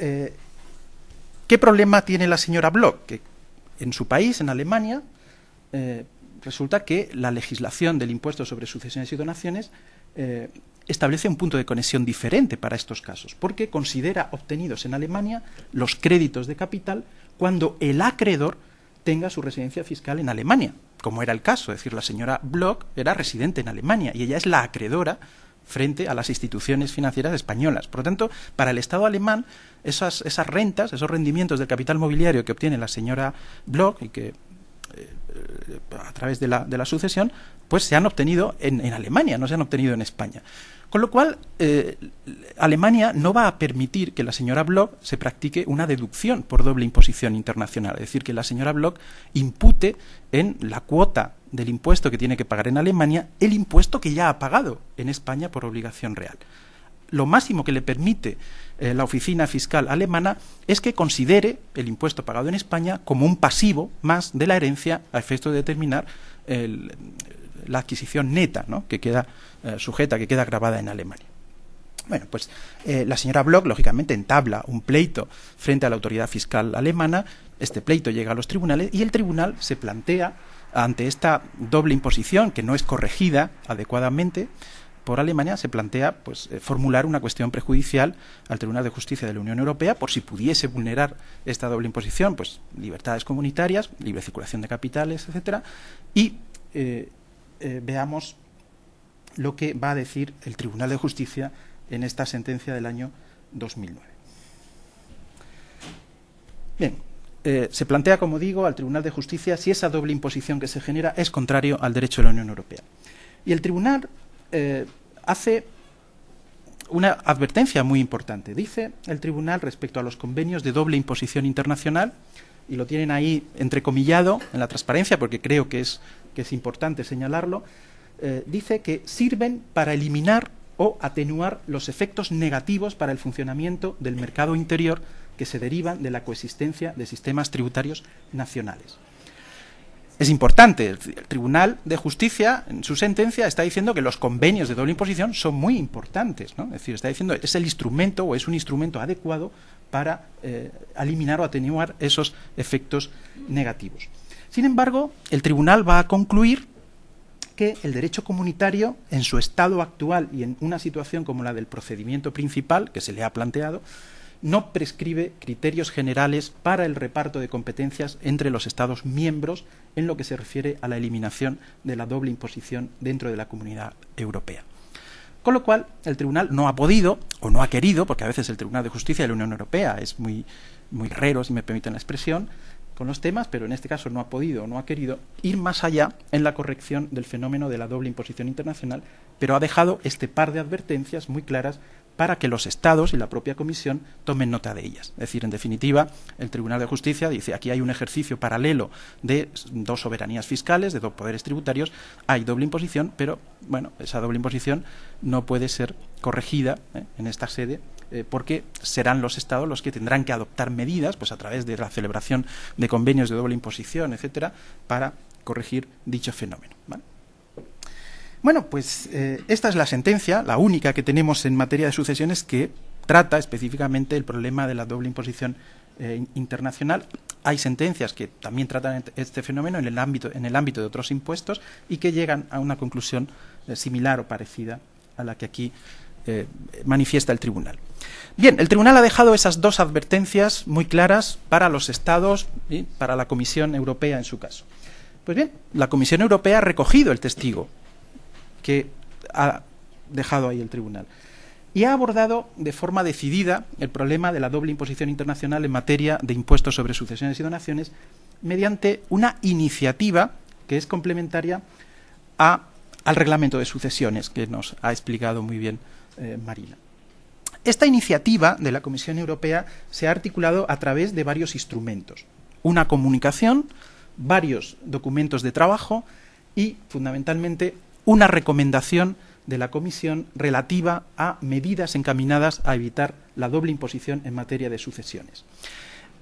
¿Qué problema tiene la señora Bloch? Que en su país, en Alemania, eh, resulta que la legislación del impuesto sobre sucesiones y donaciones eh, establece un punto de conexión diferente para estos casos, porque considera obtenidos en Alemania los créditos de capital cuando el acreedor tenga su residencia fiscal en Alemania, como era el caso, es decir, la señora Bloch era residente en Alemania y ella es la acreedora frente a las instituciones financieras españolas. Por lo tanto, para el Estado alemán, esas, rentas, esos rendimientos del capital mobiliario que obtiene la señora Bloch y que eh, eh, a través de la, sucesión, pues se han obtenido en Alemania, no se han obtenido en España. Con lo cual, eh, Alemania no va a permitir que la señora Bloch se practique una deducción por doble imposición internacional. Es decir, que la señora Bloch impute en la cuota del impuesto que tiene que pagar en Alemania el impuesto que ya ha pagado en España por obligación real. Lo máximo que le permite eh, la oficina fiscal alemana es que considere el impuesto pagado en España como un pasivo más de la herencia a efecto de determinar el, la adquisición neta, ¿no? que queda eh, sujeta, que queda grabada en Alemania. Bueno, pues eh, la señora Bloch, lógicamente, entabla un pleito frente a la autoridad fiscal alemana. Este pleito llega a los tribunales y el tribunal se plantea ante esta doble imposición que no es corregida adecuadamente por Alemania se plantea pues eh, formular una cuestión prejudicial al Tribunal de Justicia de la Unión Europea por si pudiese vulnerar esta doble imposición, pues libertades comunitarias, libre circulación de capitales, etcétera, y eh, veamos lo que va a decir el Tribunal de Justicia en esta sentencia del año 2009. Bien, eh, se plantea, como digo, al Tribunal de Justicia si esa doble imposición que se genera es contrario al derecho de la Unión Europea. Y el Tribunal eh, hace una advertencia muy importante. Dice el Tribunal respecto a los convenios de doble imposición internacional y lo tienen ahí entrecomillado en la transparencia, porque creo que es, importante señalarlo, eh, dice que sirven para eliminar o atenuar los efectos negativos para el funcionamiento del mercado interior que se derivan de la coexistencia de sistemas tributarios nacionales es importante. El Tribunal de Justicia, en su sentencia, está diciendo que los convenios de doble imposición son muy importantes. ¿no? Es decir, está diciendo que es el instrumento o es un instrumento adecuado para eh, eliminar o atenuar esos efectos negativos. Sin embargo, el Tribunal va a concluir que el derecho comunitario, en su estado actual y en una situación como la del procedimiento principal que se le ha planteado, no prescribe criterios generales para el reparto de competencias entre los Estados miembros en lo que se refiere a la eliminación de la doble imposición dentro de la Comunidad Europea. Con lo cual, el Tribunal no ha podido o no ha querido, porque a veces el Tribunal de Justicia de la Unión Europea es muy, muy raro, si me permiten la expresión, con los temas, pero en este caso no ha podido o no ha querido ir más allá en la corrección del fenómeno de la doble imposición internacional, pero ha dejado este par de advertencias muy claras para que los Estados y la propia Comisión tomen nota de ellas. Es decir, en definitiva, el Tribunal de Justicia dice aquí hay un ejercicio paralelo de dos soberanías fiscales, de dos poderes tributarios, hay doble imposición, pero bueno, esa doble imposición no puede ser corregida ¿eh? en esta sede eh, porque serán los estados los que tendrán que adoptar medidas pues a través de la celebración de convenios de doble imposición etcétera para corregir dicho fenómeno bueno, pues eh, esta es la sentencia, la única que tenemos en materia de sucesiones que trata específicamente el problema de la doble imposición eh, internacional. Hay sentencias que también tratan e-, este fenómeno en el ámbito, en el ámbito de otros impuestos y que llegan a una conclusión eh, similar o parecida a la que aquí manifiesta el tribunal. Bien, el tribunal ha dejado esas dos advertencias muy claras para los estados y para la Comisión Europea en su caso. Pues bien, la Comisión Europea ha recogido el testigo que ha dejado ahí el tribunal. Y ha abordado de forma decidida el problema de la doble imposición internacional en materia de impuestos sobre sucesiones y donaciones mediante una iniciativa que es complementaria al reglamento de sucesiones que nos ha explicado muy bien eh, Marina. Esta iniciativa de la Comisión Europea se ha articulado a través de varios instrumentos. Una comunicación, varios documentos de trabajo y, fundamentalmente, una recomendación de la Comisión relativa a medidas encaminadas a evitar la doble imposición en materia de sucesiones.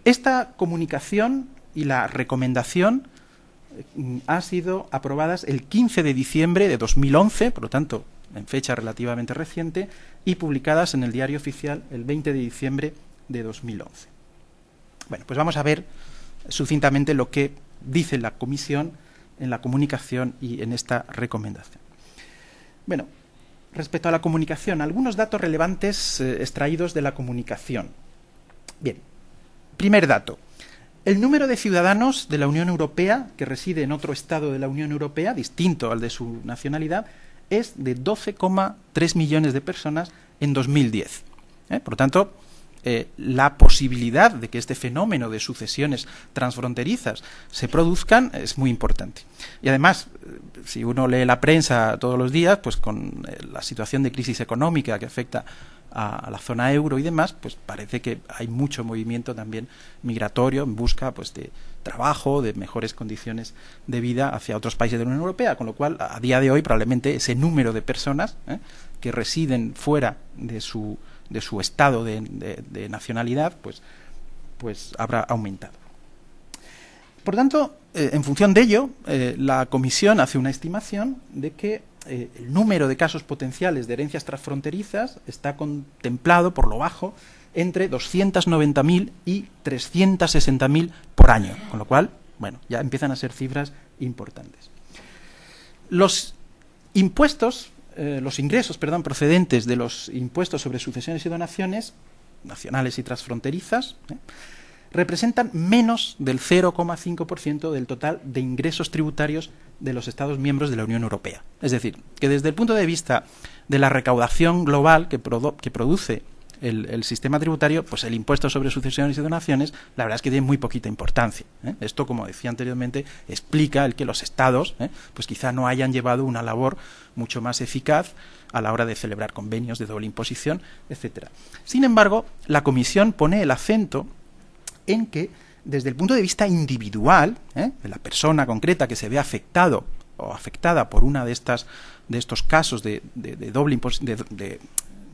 Esta comunicación y la recomendación mm, han sido aprobadas el 15 de diciembre de 2011, por lo tanto, en fecha relativamente reciente, y publicadas en el Diario Oficial el 20 de diciembre de 2011. Bueno, pues vamos a ver sucintamente lo que dice la Comisión en la comunicación y en esta recomendación. Bueno, respecto a la comunicación, algunos datos relevantes eh, extraídos de la comunicación. Bien, primer dato. El número de ciudadanos de la Unión Europea que reside en otro Estado de la Unión Europea, distinto al de su nacionalidad, es de 12,3 millones de personas en 2010. ¿eh? Por lo tanto, eh, la posibilidad de que este fenómeno de sucesiones transfronterizas se produzcan es muy importante. Y además, eh, si uno lee la prensa todos los días, pues con eh, la situación de crisis económica que afecta a, la zona euro y demás, pues parece que hay mucho movimiento también migratorio en busca pues de trabajo, de mejores condiciones de vida hacia otros países de la Unión Europea, con lo cual a día de hoy probablemente ese número de personas que residen fuera de su de su estado de, nacionalidad, pues, pues habrá aumentado. Por tanto, eh, en función de ello, eh, la Comisión hace una estimación de que eh, el número de casos potenciales de herencias transfronterizas está contemplado por lo bajo entre 290.000 y 360.000 por año, con lo cual, bueno, ya empiezan a ser cifras importantes. Los impuestos eh, los ingresos perdón, procedentes de los impuestos sobre sucesiones y donaciones, nacionales y transfronterizas, ¿eh? representan menos del 0,5% del total de ingresos tributarios de los Estados miembros de la Unión Europea. Es decir, que desde el punto de vista de la recaudación global que produce el, sistema tributario, pues el impuesto sobre sucesiones y donaciones, la verdad es que tiene muy poquita importancia. ¿eh? Esto, como decía anteriormente, explica el que los estados, ¿eh? pues quizá no hayan llevado una labor mucho más eficaz a la hora de celebrar convenios de doble imposición, etcétera. Sin embargo, la Comisión pone el acento en que desde el punto de vista individual, ¿eh? de la persona concreta que se ve afectado o afectada por una de estas de estos casos de, doble imposición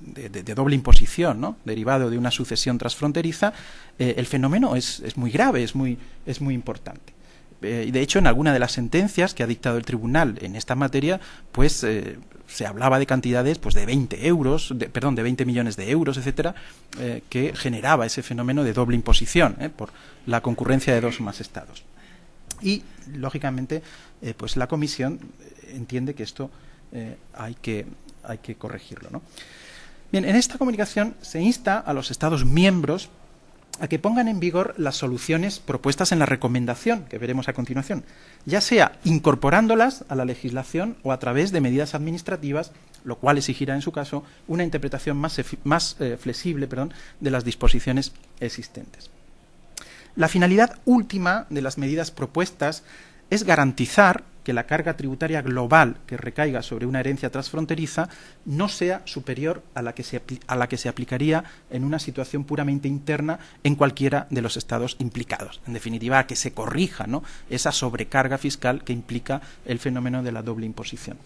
de, doble imposición, ¿no? derivado de una sucesión transfronteriza, eh, el fenómeno es, muy grave, es muy, es muy importante. Eh, y de hecho, en alguna de las sentencias que ha dictado el tribunal en esta materia, pues eh, se hablaba de cantidades pues, de 20 euros, perdón, de 20 millones de euros, etcétera, que generaba ese fenómeno de doble imposición por la concurrencia de dos o más estados. Y, lógicamente, pues la comisión entiende que esto hay que, hay que corregirlo, ¿no? en esta comunicación se insta a los Estados miembros a que pongan en vigor las soluciones propuestas en la recomendación que veremos a continuación, ya sea incorporándolas a la legislación o a través de medidas administrativas, lo cual exigirá, en su caso, una interpretación más, más eh, flexible perdón, de las disposiciones existentes. La finalidad última de las medidas propuestas es garantizar que la carga tributaria global que recaiga sobre una herencia transfronteriza no sea superior a la que se, a la que se aplicaría en una situación puramente interna en cualquiera de los estados implicados. En definitiva, a que se corrija esa sobrecarga fiscal que implica el fenómeno de la doble imposición.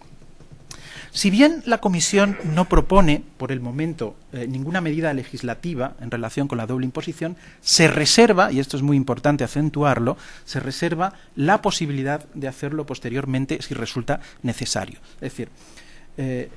Si bien la Comisión no propone, por el momento, eh, ninguna medida legislativa en relación con la doble imposición, se reserva, y esto es muy importante acentuarlo, se reserva la posibilidad de hacerlo posteriormente si resulta necesario. Es decir, eh,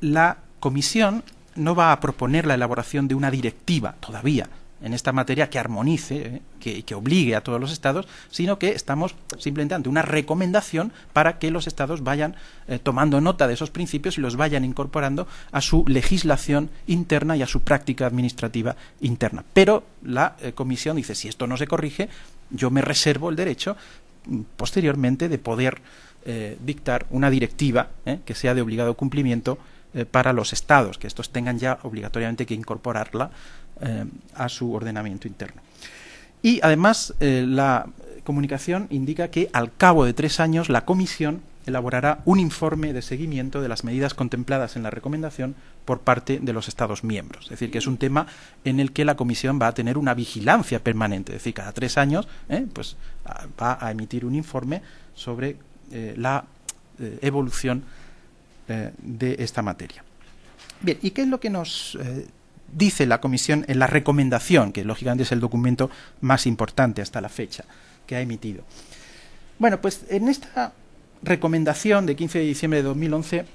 la Comisión no va a proponer la elaboración de una directiva todavía en esta materia que armonice, eh, que, obligue a todos los estados, sino que estamos simplemente ante una recomendación para que los estados vayan eh, tomando nota de esos principios y los vayan incorporando a su legislación interna y a su práctica administrativa interna. Pero la eh, comisión dice, si esto no se corrige, yo me reservo el derecho mm, posteriormente de poder dictar una directiva que sea de obligado cumplimiento para los estados, que estos tengan ya obligatoriamente que incorporarla eh, a su ordenamiento interno. Y además eh, la comunicación indica que al cabo de tres años la Comisión elaborará un informe de seguimiento de las medidas contempladas en la recomendación por parte de los Estados miembros. Es decir, que es un tema en el que la Comisión va a tener una vigilancia permanente. Es decir, cada tres años eh, pues, va a emitir un informe sobre la evolución de esta materia. Bien, ¿y qué es lo que nos dice la Comisión en la recomendación, que lógicamente es el documento más importante hasta la fecha que ha emitido. Bueno, pues en esta recomendación de 15 de diciembre de 2011,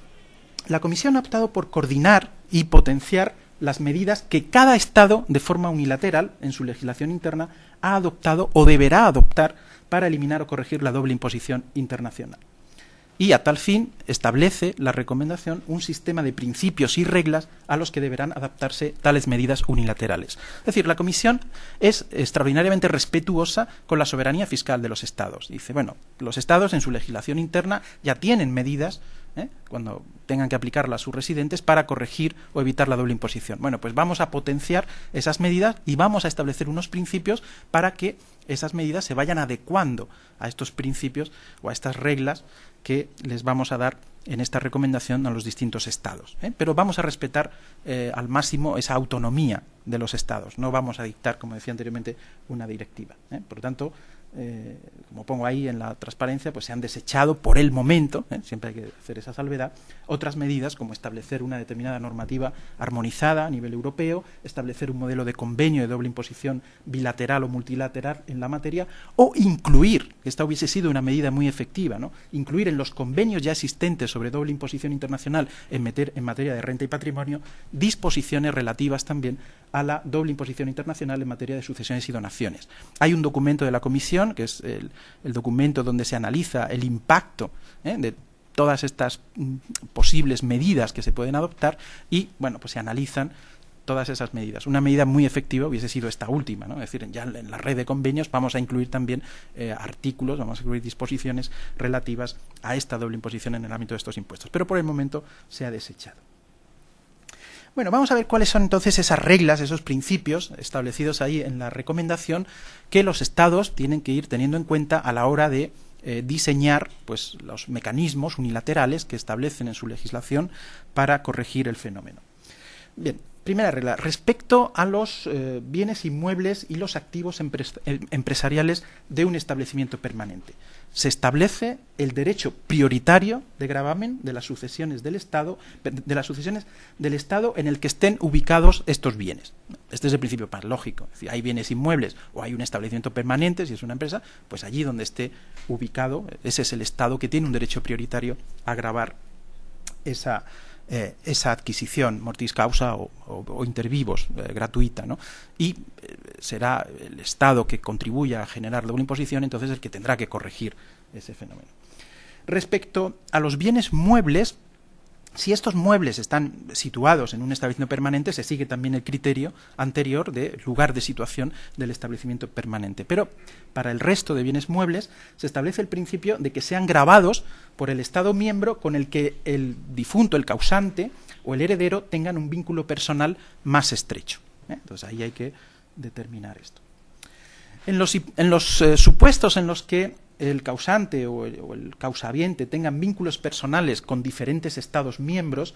la Comisión ha optado por coordinar y potenciar las medidas que cada Estado, de forma unilateral, en su legislación interna, ha adoptado o deberá adoptar para eliminar o corregir la doble imposición internacional y a tal fin establece la recomendación un sistema de principios y reglas a los que deberán adaptarse tales medidas unilaterales. Es decir, la Comisión es extraordinariamente respetuosa con la soberanía fiscal de los Estados. Dice, bueno, los Estados en su legislación interna ya tienen medidas ¿eh? cuando tengan que aplicarlas a sus residentes para corregir o evitar la doble imposición. Bueno, pues vamos a potenciar esas medidas y vamos a establecer unos principios para que esas medidas se vayan adecuando a estos principios o a estas reglas que les vamos a dar en esta recomendación a los distintos estados. ¿eh? Pero vamos a respetar eh, al máximo esa autonomía de los estados. No vamos a dictar, como decía anteriormente, una directiva. ¿eh? Por lo tanto, eh, como pongo ahí en la transparencia, pues se han desechado por el momento, ¿eh? siempre hay que hacer esa salvedad, otras medidas como establecer una determinada normativa armonizada a nivel europeo, establecer un modelo de convenio de doble imposición bilateral o multilateral en la materia, o incluir, que esta hubiese sido una medida muy efectiva, ¿no? incluir en los convenios ya existentes sobre doble imposición internacional en, meter, en materia de renta y patrimonio disposiciones relativas también a la doble imposición internacional en materia de sucesiones y donaciones. Hay un documento de la Comisión, que es el, documento donde se analiza el impacto ¿eh? de todas estas mm, posibles medidas que se pueden adoptar y, bueno, pues se analizan todas esas medidas. Una medida muy efectiva hubiese sido esta última, ¿no? Es decir, ya en la red de convenios vamos a incluir también eh, artículos, vamos a incluir disposiciones relativas a esta doble imposición en el ámbito de estos impuestos. Pero por el momento se ha desechado. Bueno, vamos a ver cuáles son entonces esas reglas, esos principios establecidos ahí en la recomendación que los estados tienen que ir teniendo en cuenta a la hora de eh, diseñar pues, los mecanismos unilaterales que establecen en su legislación para corregir el fenómeno. Bien, primera regla, respecto a los eh, bienes inmuebles y los activos em-, empresariales de un establecimiento permanente se establece el derecho prioritario de gravamen de las sucesiones del Estado, de las sucesiones del Estado en el que estén ubicados estos bienes. Este es el principio más lógico. Si hay bienes inmuebles o hay un establecimiento permanente, si es una empresa, pues allí donde esté ubicado, ese es el Estado que tiene un derecho prioritario a gravar esa eh, esa adquisición mortis causa o, o, intervivos eh, gratuita, Y eh, será el Estado que contribuya a generar la imposición, entonces el que tendrá que corregir ese fenómeno. Respecto a los bienes muebles, si estos muebles están situados en un establecimiento permanente, se sigue también el criterio anterior de lugar de situación del establecimiento permanente. Pero para el resto de bienes muebles se establece el principio de que sean grabados por el Estado miembro con el que el difunto, el causante o el heredero tengan un vínculo personal más estrecho. ¿eh? Entonces ahí hay que determinar esto. En los, eh, supuestos en los que el causante o el, causaviente tengan vínculos personales con diferentes Estados miembros,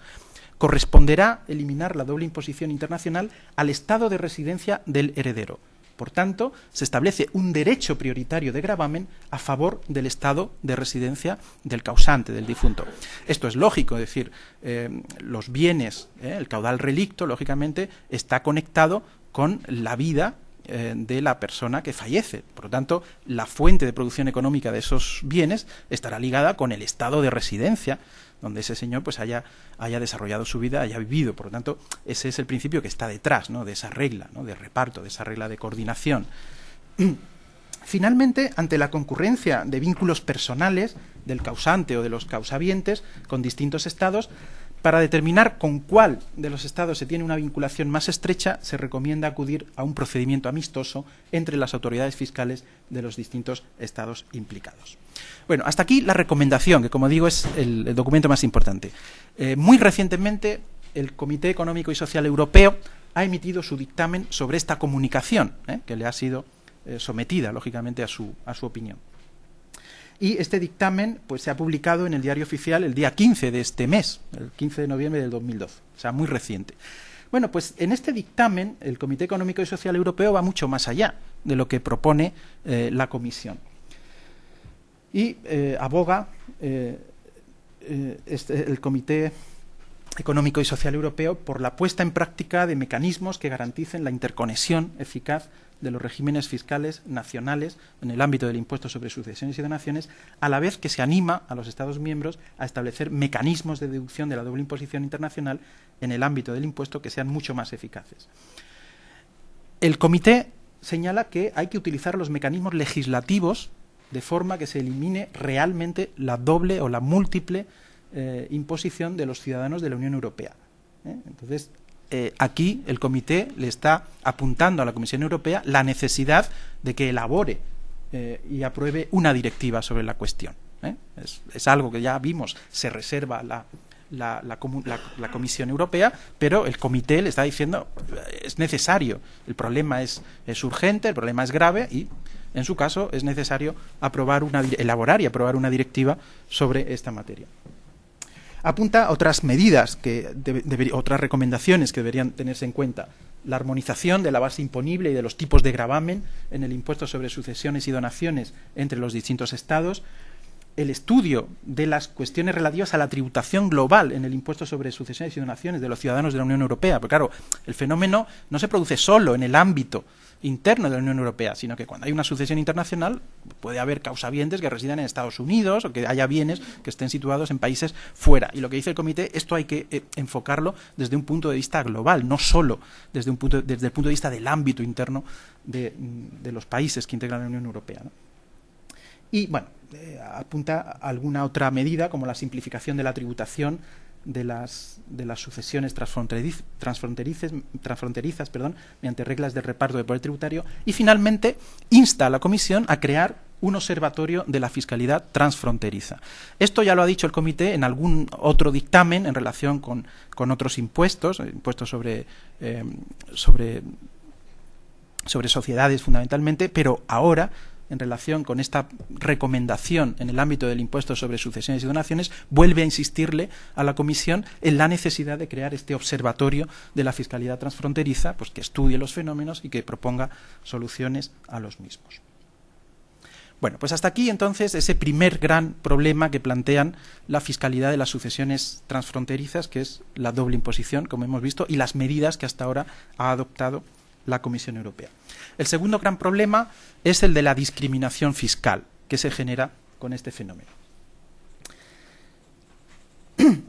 corresponderá eliminar la doble imposición internacional al estado de residencia del heredero. Por tanto, se establece un derecho prioritario de gravamen a favor del estado de residencia del causante, del difunto. Esto es lógico, es decir, eh, los bienes, eh, el caudal relicto, lógicamente, está conectado con la vida eh, de la persona que fallece. Por lo tanto, la fuente de producción económica de esos bienes estará ligada con el estado de residencia donde ese señor pues haya, haya desarrollado su vida, haya vivido. Por lo tanto, ese es el principio que está detrás ¿no? de esa regla, ¿no? de reparto, de esa regla de coordinación. Finalmente, ante la concurrencia de vínculos personales del causante o de los causavientes con distintos estados, para determinar con cuál de los estados se tiene una vinculación más estrecha, se recomienda acudir a un procedimiento amistoso entre las autoridades fiscales de los distintos estados implicados. Bueno, hasta aquí la recomendación, que como digo es el, documento más importante. Eh, muy recientemente, el Comité Económico y Social Europeo ha emitido su dictamen sobre esta comunicación, eh, que le ha sido eh, sometida, lógicamente, a su opinión y este dictamen pues se ha publicado en el diario oficial el día 15 de este mes, el 15 de noviembre del 2012, o sea, muy reciente. Bueno, pues en este dictamen el Comité Económico y Social Europeo va mucho más allá de lo que propone eh, la Comisión y eh, aboga eh, este, el Comité Económico y Social Europeo por la puesta en práctica de mecanismos que garanticen la interconexión eficaz de los regímenes fiscales nacionales en el ámbito del impuesto sobre sucesiones y donaciones, a la vez que se anima a los Estados miembros a establecer mecanismos de deducción de la doble imposición internacional en el ámbito del impuesto que sean mucho más eficaces. El comité señala que hay que utilizar los mecanismos legislativos de forma que se elimine realmente la doble o la múltiple eh, imposición de los ciudadanos de la Unión Europea. ¿eh? Entonces, eh, aquí el comité le está apuntando a la Comisión Europea la necesidad de que elabore eh, y apruebe una directiva sobre la cuestión. ¿eh? Es, algo que ya vimos, se reserva la, Comisión Europea, pero el comité le está diciendo es necesario, el problema es, es urgente, el problema es grave y en su caso es necesario aprobar una, elaborar y aprobar una directiva sobre esta materia apunta a otras medidas, que otras recomendaciones que deberían tenerse en cuenta. La armonización de la base imponible y de los tipos de gravamen en el impuesto sobre sucesiones y donaciones entre los distintos estados. El estudio de las cuestiones relativas a la tributación global en el impuesto sobre sucesiones y donaciones de los ciudadanos de la Unión Europea. Porque, claro, el fenómeno no se produce solo en el ámbito interno de la Unión Europea, sino que cuando hay una sucesión internacional puede haber causavientes que residan en Estados Unidos o que haya bienes que estén situados en países fuera. Y lo que dice el comité, esto hay que eh, enfocarlo desde un punto de vista global, no solo desde, un punto, desde el punto de vista del ámbito interno de, los países que integran la Unión Europea. Y bueno, eh, apunta alguna otra medida como la simplificación de la tributación de las, de las sucesiones transfronterizas, transfronterizas perdón, mediante reglas de reparto de poder tributario y finalmente insta a la Comisión a crear un observatorio de la fiscalidad transfronteriza. Esto ya lo ha dicho el comité en algún otro dictamen en relación con, otros impuestos, eh, impuestos sobre, eh, sobre, sobre sociedades fundamentalmente, pero ahora en relación con esta recomendación en el ámbito del impuesto sobre sucesiones y donaciones, vuelve a insistirle a la Comisión en la necesidad de crear este observatorio de la fiscalidad transfronteriza, pues que estudie los fenómenos y que proponga soluciones a los mismos. Bueno, pues hasta aquí entonces ese primer gran problema que plantean la fiscalidad de las sucesiones transfronterizas, que es la doble imposición, como hemos visto, y las medidas que hasta ahora ha adoptado la Comisión Europea. El segundo gran problema es el de la discriminación fiscal que se genera con este fenómeno.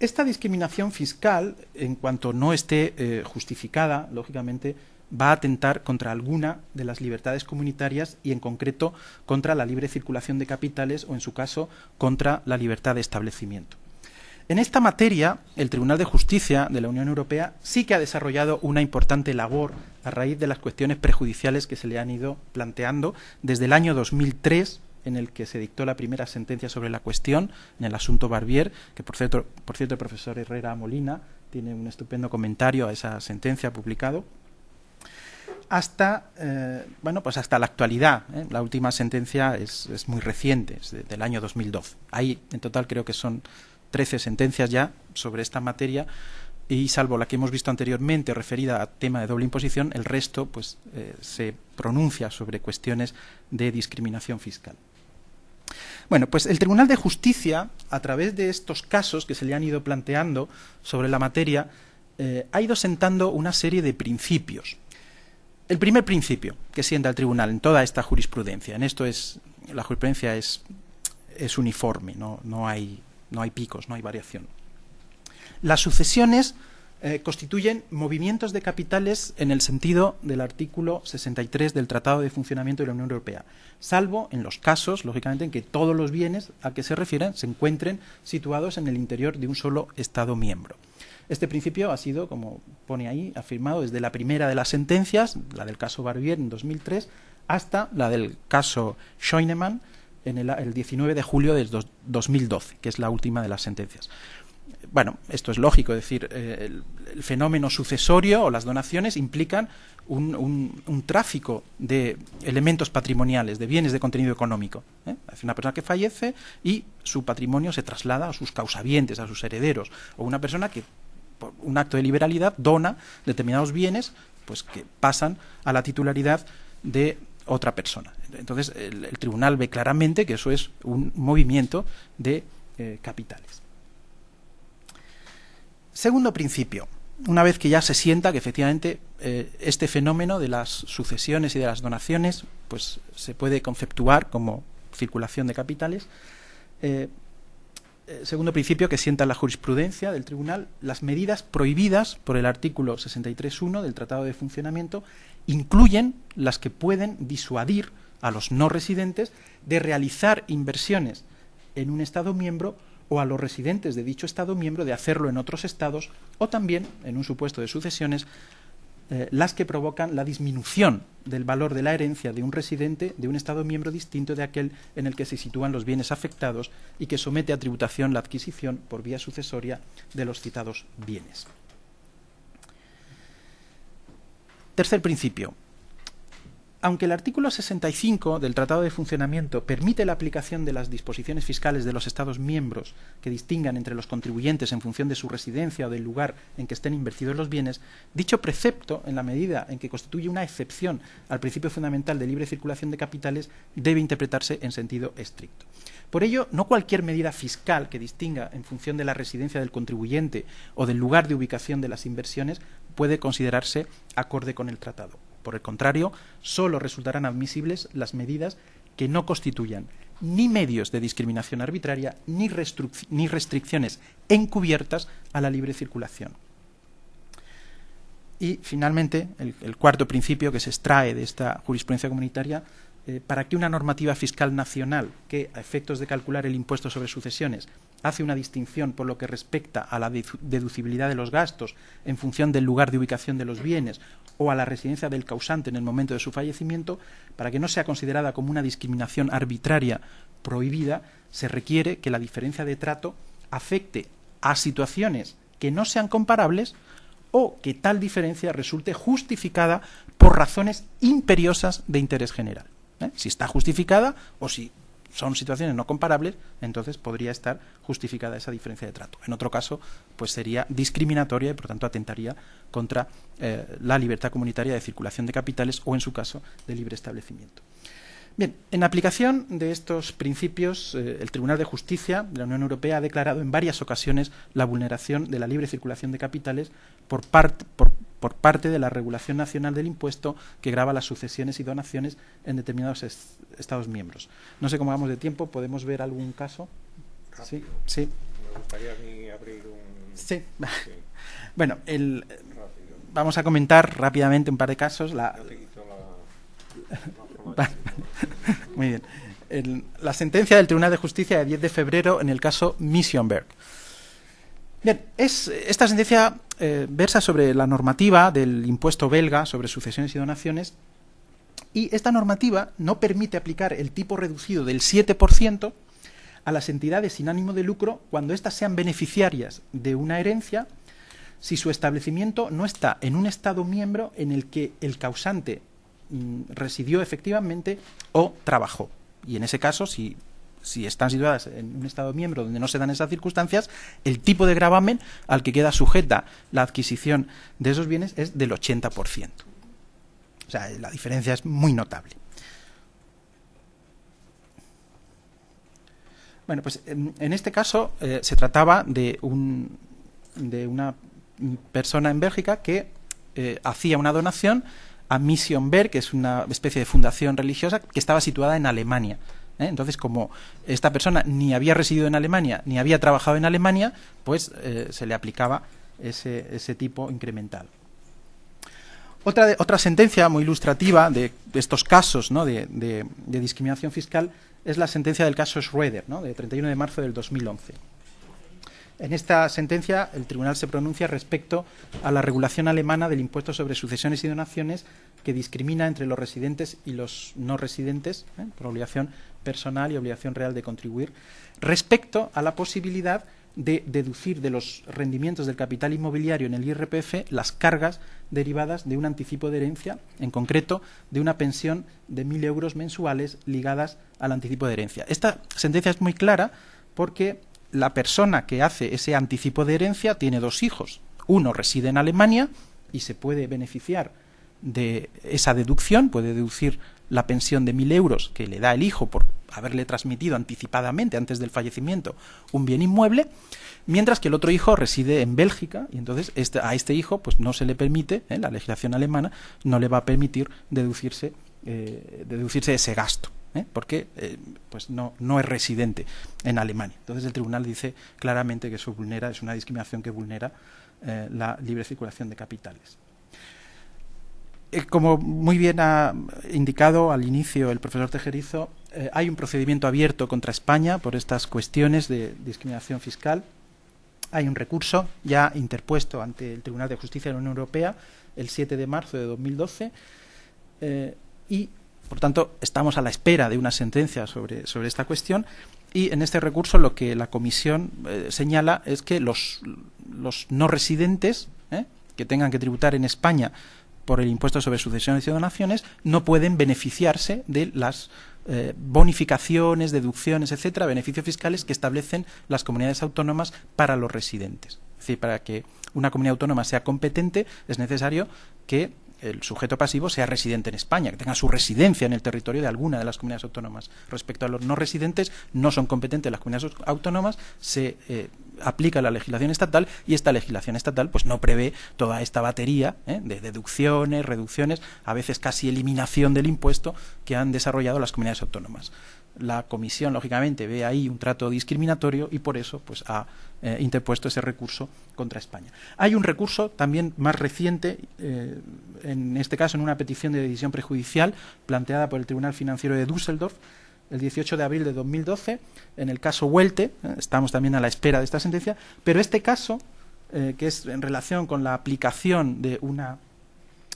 Esta discriminación fiscal, en cuanto no esté eh, justificada, lógicamente, va a atentar contra alguna de las libertades comunitarias y, en concreto, contra la libre circulación de capitales o, en su caso, contra la libertad de establecimiento. En esta materia, el Tribunal de Justicia de la Unión Europea sí que ha desarrollado una importante labor a raíz de las cuestiones prejudiciales que se le han ido planteando desde el año 2003 en el que se dictó la primera sentencia sobre la cuestión, en el asunto Barbier, que por cierto, por cierto el profesor Herrera Molina tiene un estupendo comentario a esa sentencia publicado, hasta, eh, bueno, pues hasta la actualidad. ¿eh? La última sentencia es, muy reciente, es del año 2012. Ahí, en total, creo que son 13 sentencias ya sobre esta materia y salvo la que hemos visto anteriormente referida a tema de doble imposición, el resto pues eh, se pronuncia sobre cuestiones de discriminación fiscal. Bueno, pues el Tribunal de Justicia, a través de estos casos que se le han ido planteando sobre la materia, eh, ha ido sentando una serie de principios. El primer principio que sienta el tribunal en toda esta jurisprudencia, en esto es la jurisprudencia es, es uniforme, no, no hay no hay picos, no hay variación. Las sucesiones eh, constituyen movimientos de capitales en el sentido del artículo 63 del Tratado de Funcionamiento de la Unión Europea, salvo en los casos, lógicamente, en que todos los bienes a que se refieren se encuentren situados en el interior de un solo Estado miembro. Este principio ha sido, como pone ahí, afirmado desde la primera de las sentencias, la del caso Barbier en 2003, hasta la del caso Scheunemann en el, 19 de julio del 2012, que es la última de las sentencias. Bueno, esto es lógico, es decir, eh, el, fenómeno sucesorio o las donaciones implican un, tráfico de elementos patrimoniales, de bienes de contenido económico. ¿eh? una persona que fallece y su patrimonio se traslada a sus causavientes, a sus herederos, o una persona que por un acto de liberalidad dona determinados bienes pues que pasan a la titularidad de otra persona. Entonces, el, tribunal ve claramente que eso es un movimiento de eh, capitales. Segundo principio, una vez que ya se sienta que efectivamente eh, este fenómeno de las sucesiones y de las donaciones pues se puede conceptuar como circulación de capitales, eh, segundo principio que sienta la jurisprudencia del tribunal, las medidas prohibidas por el artículo 63.1 del Tratado de Funcionamiento incluyen las que pueden disuadir a los no residentes de realizar inversiones en un Estado miembro o a los residentes de dicho Estado miembro de hacerlo en otros Estados o también, en un supuesto de sucesiones, eh, las que provocan la disminución del valor de la herencia de un residente de un Estado miembro distinto de aquel en el que se sitúan los bienes afectados y que somete a tributación la adquisición por vía sucesoria de los citados bienes. Tercer principio aunque el artículo 65 del Tratado de Funcionamiento permite la aplicación de las disposiciones fiscales de los Estados miembros que distingan entre los contribuyentes en función de su residencia o del lugar en que estén invertidos los bienes, dicho precepto, en la medida en que constituye una excepción al principio fundamental de libre circulación de capitales, debe interpretarse en sentido estricto. Por ello, no cualquier medida fiscal que distinga en función de la residencia del contribuyente o del lugar de ubicación de las inversiones puede considerarse acorde con el tratado. Por el contrario, solo resultarán admisibles las medidas que no constituyan ni medios de discriminación arbitraria ni, restricciones encubiertas a la libre circulación. Y finalmente, el, cuarto principio que se extrae de esta jurisprudencia comunitaria, eh, para que una normativa fiscal nacional que, a efectos de calcular el impuesto sobre sucesiones, hace una distinción por lo que respecta a la deducibilidad de los gastos en función del lugar de ubicación de los bienes o a la residencia del causante en el momento de su fallecimiento, para que no sea considerada como una discriminación arbitraria prohibida, se requiere que la diferencia de trato afecte a situaciones que no sean comparables o que tal diferencia resulte justificada por razones imperiosas de interés general. ¿eh? Si está justificada o si son situaciones no comparables, entonces podría estar justificada esa diferencia de trato. En otro caso, pues sería discriminatoria y por tanto atentaría contra eh, la libertad comunitaria de circulación de capitales o en su caso de libre establecimiento. Bien, en aplicación de estos principios, eh, el Tribunal de Justicia de la Unión Europea ha declarado en varias ocasiones la vulneración de la libre circulación de capitales por, parte, por por parte de la Regulación Nacional del Impuesto que graba las sucesiones y donaciones en determinados Estados miembros. No sé cómo vamos de tiempo, podemos ver algún caso. Sí, sí. Me gustaría abrir un. Sí. bueno, el, vamos a comentar rápidamente un par de casos. la... Muy bien. la sentencia del Tribunal de Justicia de 10 de febrero en el caso Missionberg. Bien, esta sentencia eh, versa sobre la normativa del impuesto belga sobre sucesiones y donaciones y esta normativa no permite aplicar el tipo reducido del 7% a las entidades sin ánimo de lucro cuando éstas sean beneficiarias de una herencia si su establecimiento no está en un Estado miembro en el que el causante mm, residió efectivamente o trabajó. Y en ese caso, si si están situadas en un Estado miembro donde no se dan esas circunstancias, el tipo de gravamen al que queda sujeta la adquisición de esos bienes es del 80%. O sea, la diferencia es muy notable. Bueno, pues em, en este caso eh, se trataba de, un, de una persona en Bélgica que eh, hacía una donación a Mission Missionberg, que es una especie de fundación religiosa que estaba situada en Alemania. ¿eh? Entonces, como esta persona ni había residido en Alemania ni había trabajado en Alemania, pues eh, se le aplicaba ese, tipo incremental. Otra, sentencia muy ilustrativa de, estos casos de, discriminación fiscal es la sentencia del caso Schroeder, ¿no? de 31 de marzo del 2011. En esta sentencia, el tribunal se pronuncia respecto a la regulación alemana del impuesto sobre sucesiones y donaciones que discrimina entre los residentes y los no residentes, ¿eh? por obligación personal y obligación real de contribuir, respecto a la posibilidad de deducir de los rendimientos del capital inmobiliario en el IRPF las cargas derivadas de un anticipo de herencia, en concreto de una pensión de 1.000 euros mensuales ligadas al anticipo de herencia. Esta sentencia es muy clara porque la persona que hace ese anticipo de herencia tiene dos hijos. Uno reside en Alemania y se puede beneficiar de esa deducción, puede deducir la pensión de 1.000 euros que le da el hijo por haberle transmitido anticipadamente, antes del fallecimiento, un bien inmueble, mientras que el otro hijo reside en Bélgica y entonces este, a este hijo pues no se le permite, En ¿eh? la legislación alemana no le va a permitir deducirse, eh, deducirse ese gasto. ¿eh? porque eh, pues no, es residente en Alemania. Entonces el tribunal dice claramente que eso vulnera, es una discriminación que vulnera eh, la libre circulación de capitales. Como muy bien ha indicado al inicio el profesor Tejerizo, hay un procedimiento abierto contra España por estas cuestiones de discriminación fiscal. Hay un recurso ya interpuesto ante el Tribunal de Justicia de la Unión Europea el 7 de marzo de 2012 y por tanto, estamos a la espera de una sentencia sobre, sobre esta cuestión y en este recurso lo que la Comisión eh, señala es que los, no residentes eh, que tengan que tributar en España por el impuesto sobre sucesiones y donaciones no pueden beneficiarse de las eh, bonificaciones, deducciones, etcétera, beneficios fiscales que establecen las comunidades autónomas para los residentes. Es decir, para que una comunidad autónoma sea competente es necesario que el sujeto pasivo sea residente en España, que tenga su residencia en el territorio de alguna de las comunidades autónomas. Respecto a los no residentes, no son competentes las comunidades autónomas, se eh, aplica la legislación estatal y esta legislación estatal pues no prevé toda esta batería eh, de deducciones, reducciones, a veces casi eliminación del impuesto que han desarrollado las comunidades autónomas la comisión, lógicamente, ve ahí un trato discriminatorio y por eso pues, ha eh, interpuesto ese recurso contra España. Hay un recurso también más reciente, eh, en este caso en una petición de decisión prejudicial planteada por el Tribunal Financiero de Düsseldorf el 18 de abril de 2012, en el caso Huelte, eh, estamos también a la espera de esta sentencia, pero este caso, que es en relación con la aplicación de una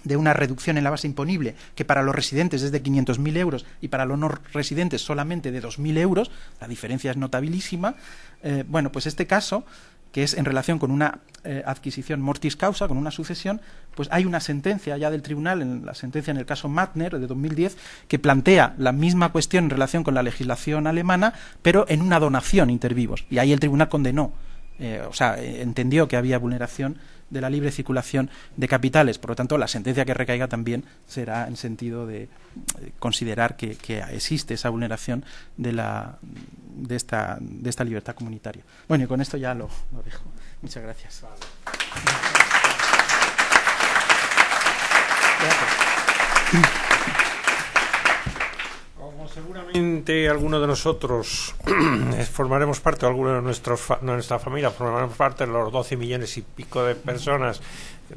de una reducción en la base imponible que para los residentes es de 500.000 euros y para los no residentes solamente de 2.000 euros, la diferencia es notabilísima, eh, bueno, pues este caso, que es en relación con una eh, adquisición mortis causa, con una sucesión, pues hay una sentencia ya del tribunal, en la sentencia en el caso Matner de 2010, que plantea la misma cuestión en relación con la legislación alemana, pero en una donación inter vivos. Y ahí el tribunal condenó, eh, o sea, entendió que había vulneración de la libre circulación de capitales. Por lo tanto, la sentencia que recaiga también será en sentido de eh, considerar que, existe esa vulneración de, la, de, esta, libertad comunitaria. Bueno, y con esto ya lo, lo dejo. Muchas gracias. Seguramente alguno de nosotros eh, formaremos parte, algunos alguno de nuestros, nuestra familia formaremos parte de los 12 millones y pico de personas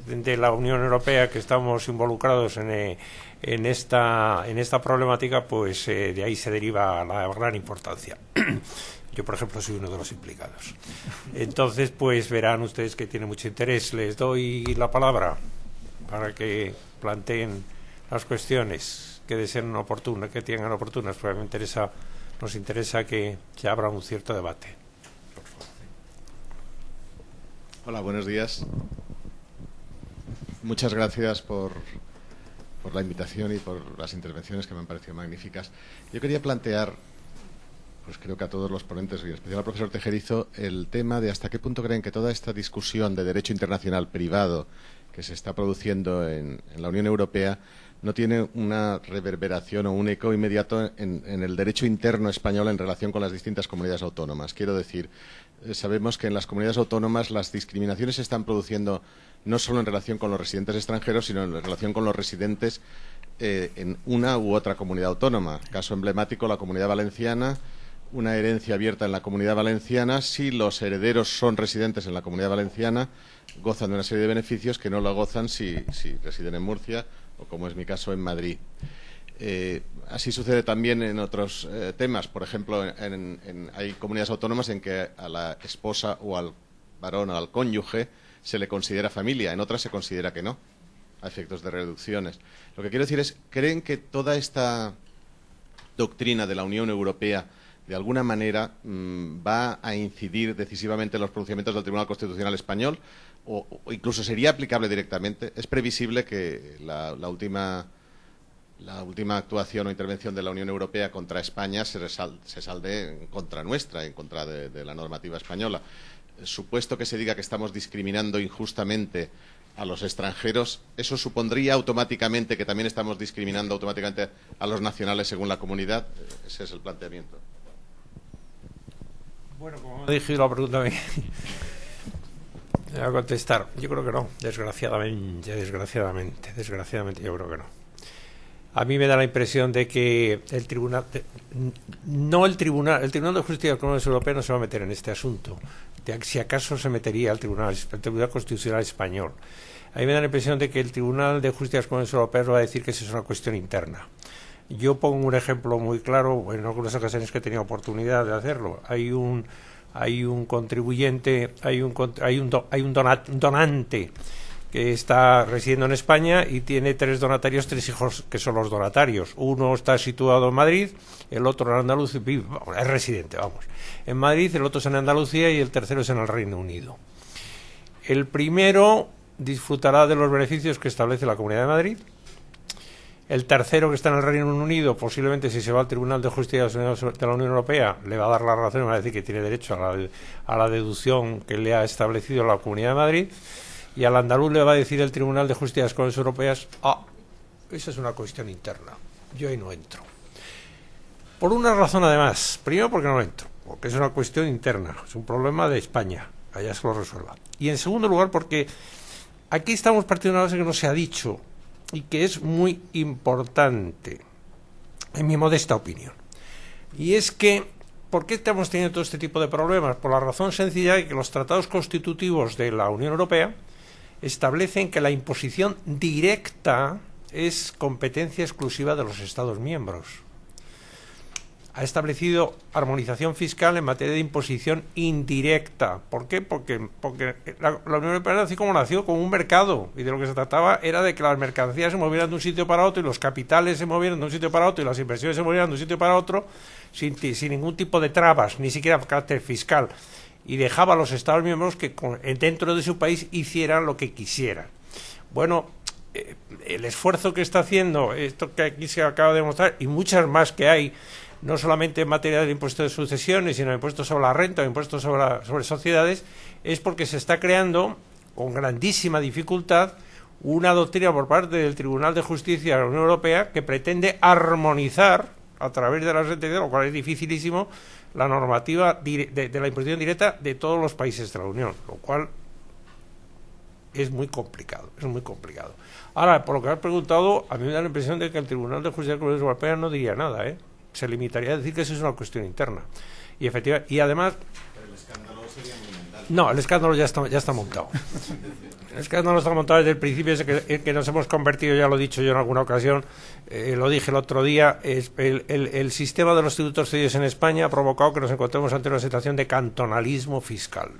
de la Unión Europea que estamos involucrados en, eh, esta, en esta problemática, pues eh, de ahí se deriva la gran importancia. Yo, por ejemplo, soy uno de los implicados. Entonces, pues verán ustedes que tiene mucho interés. Les doy la palabra para que planteen las cuestiones que deseen oportuna, que tengan oportunas, porque me interesa, nos interesa que, se abra un cierto debate. Hola, buenos días. Muchas gracias por, la invitación y por las intervenciones que me han parecido magníficas. Yo quería plantear pues creo que a todos los ponentes y en especial al profesor Tejerizo, el tema de hasta qué punto creen que toda esta discusión de derecho internacional privado que se está produciendo en la Unión Europea no tiene una reverberación o un eco inmediato en, el derecho interno español en relación con las distintas comunidades autónomas. Quiero decir, eh, sabemos que en las comunidades autónomas las discriminaciones se están produciendo no solo en relación con los residentes extranjeros, sino en relación con los residentes eh, en una u otra comunidad autónoma. Caso emblemático, la comunidad valenciana una herencia abierta en la comunidad valenciana, si los herederos son residentes en la comunidad valenciana, gozan de una serie de beneficios que no lo gozan si residen en Murcia o como es mi caso en Madrid. Eh, así sucede también en otros eh, temas. Por ejemplo, en, hay comunidades autónomas en que a la esposa o al varón o al cónyuge se le considera familia, en otras se considera que no, a efectos de reducciones. Lo que quiero decir es, ¿creen que toda esta doctrina de la Unión Europea de alguna manera mm, va a incidir decisivamente en los pronunciamientos del Tribunal Constitucional Español? o, incluso sería aplicable directamente, es previsible que la, última la última actuación o intervención de la Unión Europea contra España se, se salde en contra nuestra, en contra de, la normativa española. Supuesto que se diga que estamos discriminando injustamente a los extranjeros, ¿eso supondría automáticamente que también estamos discriminando automáticamente a los nacionales según la comunidad? Ese es el planteamiento. Bueno, como dirigido la pregunta le a contestar. Yo creo que no, desgraciadamente, desgraciadamente, desgraciadamente yo creo que no. A mí me da la impresión de que el tribunal, no el tribunal, el Tribunal de Justicia de la Comunidad Europea no se va a meter en este asunto. si acaso se metería el Tribunal, Tribunal Constitucional Español. A mí me da la impresión de que el Tribunal de Justicia de los Comunes Europeas va a decir que esa es una cuestión interna. Yo pongo un ejemplo muy claro, en algunas ocasiones que he tenido oportunidad de hacerlo. Hay un hay un contribuyente, hay un, donante que está residiendo en España y tiene tres donatarios, tres hijos que son los donatarios. Uno está situado en Madrid, el otro en Andalucía, es residente, vamos, en Madrid, el otro es en Andalucía y el tercero es en el Reino Unido. El primero disfrutará de los beneficios que establece la Comunidad de Madrid, el tercero que está en el Reino Unido, posiblemente si se va al Tribunal de Justicia de la Unión Europea, le va a dar la razón y va a decir que tiene derecho a la, deducción que le ha establecido la Comunidad de Madrid. Y al andaluz le va a decir el Tribunal de Justicia de las Comunidades Europeas, ah, esa es una cuestión interna, yo ahí no entro. Por una razón además, primero porque no entro, porque es una cuestión interna, es un problema de España, allá se lo resuelva. Y en segundo lugar porque aquí estamos partiendo de una base que no se ha dicho y que es muy importante, en mi modesta opinión. Y es que, ¿por qué estamos teniendo todo este tipo de problemas? Por la razón sencilla de que los tratados constitutivos de la Unión Europea establecen que la imposición directa es competencia exclusiva de los Estados miembros ha establecido armonización fiscal en materia de imposición indirecta. ¿Por qué? Porque, porque la, Unión Europea nació como nació, como un mercado, y de lo que se trataba era de que las mercancías se movieran de un sitio para otro, y los capitales se movieran de un sitio para otro, y las inversiones se movieran de un sitio para otro, sin, sin ningún tipo de trabas, ni siquiera carácter fiscal, y dejaba a los Estados miembros que dentro de su país hicieran lo que quisieran. Bueno, eh, el esfuerzo que está haciendo, esto que aquí se acaba de mostrar, y muchas más que hay, no solamente en materia de impuestos de sucesiones, sino impuestos sobre la renta o impuestos sobre, sobre sociedades, es porque se está creando con grandísima dificultad una doctrina por parte del Tribunal de Justicia de la Unión Europea que pretende armonizar a través de la sentencia, lo cual es dificilísimo, la normativa de, la imposición directa de todos los países de la Unión, lo cual es muy complicado, es muy complicado. Ahora, por lo que has preguntado, a mí me da la impresión de que el Tribunal de Justicia de la Unión Europea no diría nada, ¿eh? se limitaría a decir que eso es una cuestión interna. Y efectivamente, y además... No, el escándalo ya está, ya está montado. el escándalo está montado desde el principio, es que, eh, nos hemos convertido, ya lo he dicho yo en alguna ocasión, eh, lo dije el otro día, el, el, sistema de los tributos cedidos en España ha provocado que nos encontremos ante una situación de cantonalismo fiscal.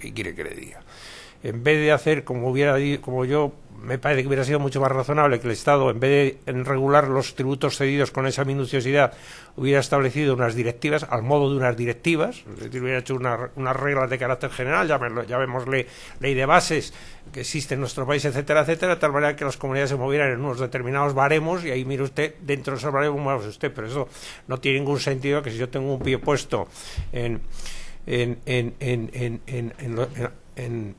¿Qué quiere que le diga? En vez de hacer como hubiera como yo me parece que hubiera sido mucho más razonable que el Estado, en vez de regular los tributos cedidos con esa minuciosidad, hubiera establecido unas directivas, al modo de unas directivas, es decir, hubiera hecho unas reglas de carácter general, ya vemos ley de bases que existe en nuestro país, etcétera, etcétera, de tal manera que las comunidades se movieran en unos determinados baremos y ahí mire usted, dentro de esos baremos, usted, pero eso no tiene ningún sentido que si yo tengo un pie puesto en, en, en, en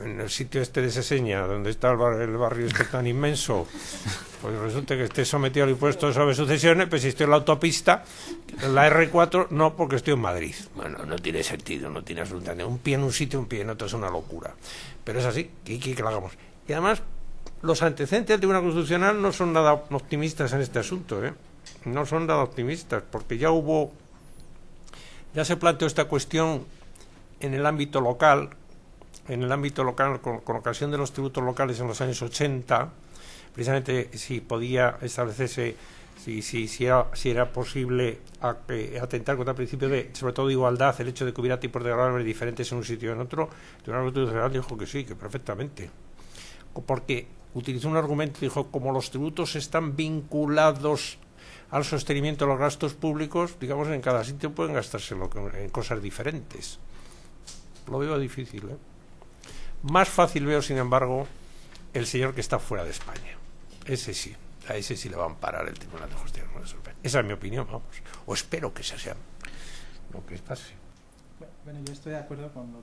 en el sitio este de seña donde está el, barrio este tan inmenso, pues resulta que esté sometido al impuesto sobre sucesiones, pues si estoy en la autopista, en la R4 no, porque estoy en Madrid. Bueno, no tiene sentido, no tiene absolutamente. Un pie en un sitio, un pie en otro, es una locura. Pero es así, que que, lo hagamos. Y además, los antecedentes del Tribunal Constitucional no son nada optimistas en este asunto, ¿eh? No son nada optimistas, porque ya hubo. Ya se planteó esta cuestión en el ámbito local en el ámbito local con, ocasión de los tributos locales en los años 80, precisamente si podía establecerse si, si, si, era, posible eh, atentar contra el principio de, sobre todo, de igualdad, el hecho de que hubiera tipos de gravamen diferentes en un sitio y en otro, el Tribunal Constitucional dijo que sí, que perfectamente. Porque utilizó un argumento, dijo, como los tributos están vinculados al sostenimiento de los gastos públicos, digamos, en cada sitio pueden gastárselo en cosas diferentes. Lo veo difícil, ¿eh? Más fácil veo, sin embargo, el señor que está fuera de España. Ese sí, a ese sí le va a amparar el Tribunal de Justicia Esa es mi opinión, vamos. O espero que sea lo que pase. Bueno, yo estoy de acuerdo con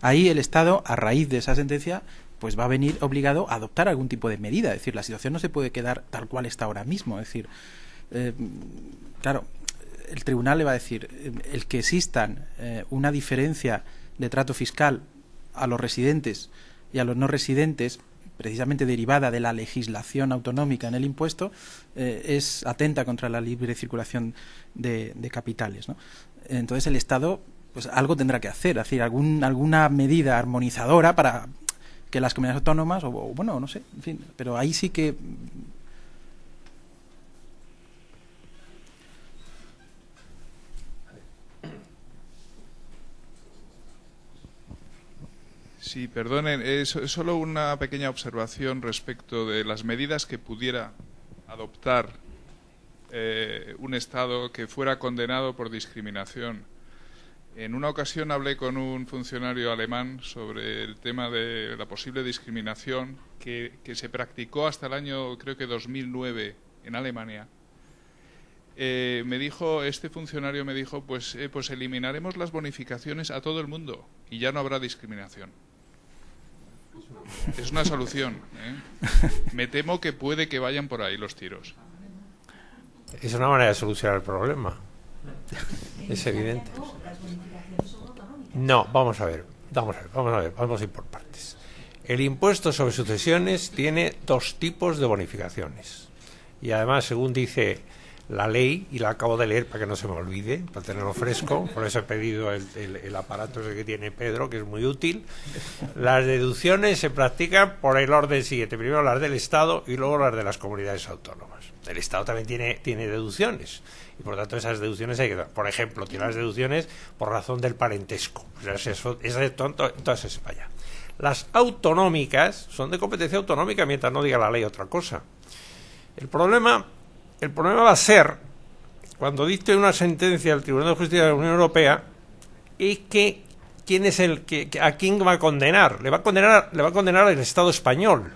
ahí el Estado, a raíz de esa sentencia, pues va a venir obligado a adoptar algún tipo de medida. Es decir, la situación no se puede quedar tal cual está ahora mismo. Es decir, eh, claro, el tribunal le va a decir, eh, el que existan eh, una diferencia de trato fiscal a los residentes y a los no residentes, precisamente derivada de la legislación autonómica en el impuesto, es atenta contra la libre circulación de, capitales. ¿no? Entonces el Estado pues algo tendrá que hacer, es decir, algún, alguna medida armonizadora para que las comunidades autónomas, o, bueno, no sé, en fin, pero ahí sí que... Sí, perdonen, es eh, solo una pequeña observación respecto de las medidas que pudiera adoptar eh, un Estado que fuera condenado por discriminación en una ocasión hablé con un funcionario alemán sobre el tema de la posible discriminación que, se practicó hasta el año, creo que 2009, en Alemania. Eh, me dijo, este funcionario me dijo, pues, eh, pues eliminaremos las bonificaciones a todo el mundo y ya no habrá discriminación. Es una solución. ¿eh? Me temo que puede que vayan por ahí los tiros. Es una manera de solucionar el problema es evidente. No, vamos a ver, vamos a ver, vamos a ver, vamos a ir por partes. El impuesto sobre sucesiones tiene dos tipos de bonificaciones. Y además, según dice la ley, y la acabo de leer para que no se me olvide, para tenerlo fresco, por eso he pedido el, aparato que tiene Pedro, que es muy útil, las deducciones se practican por el orden siguiente, primero las del Estado y luego las de las comunidades autónomas. El Estado también tiene deducciones y por tanto esas deducciones hay que dar. Por ejemplo, tiene las deducciones por razón del parentesco. ...es de tonto, entonces España. Las autonómicas son de competencia autonómica mientras no diga la ley otra cosa. El problema, el problema va a ser, cuando dicte una sentencia ...al Tribunal de Justicia de la Unión Europea, es que quién es el que a quién va a condenar. Le va a condenar, le va a condenar al Estado español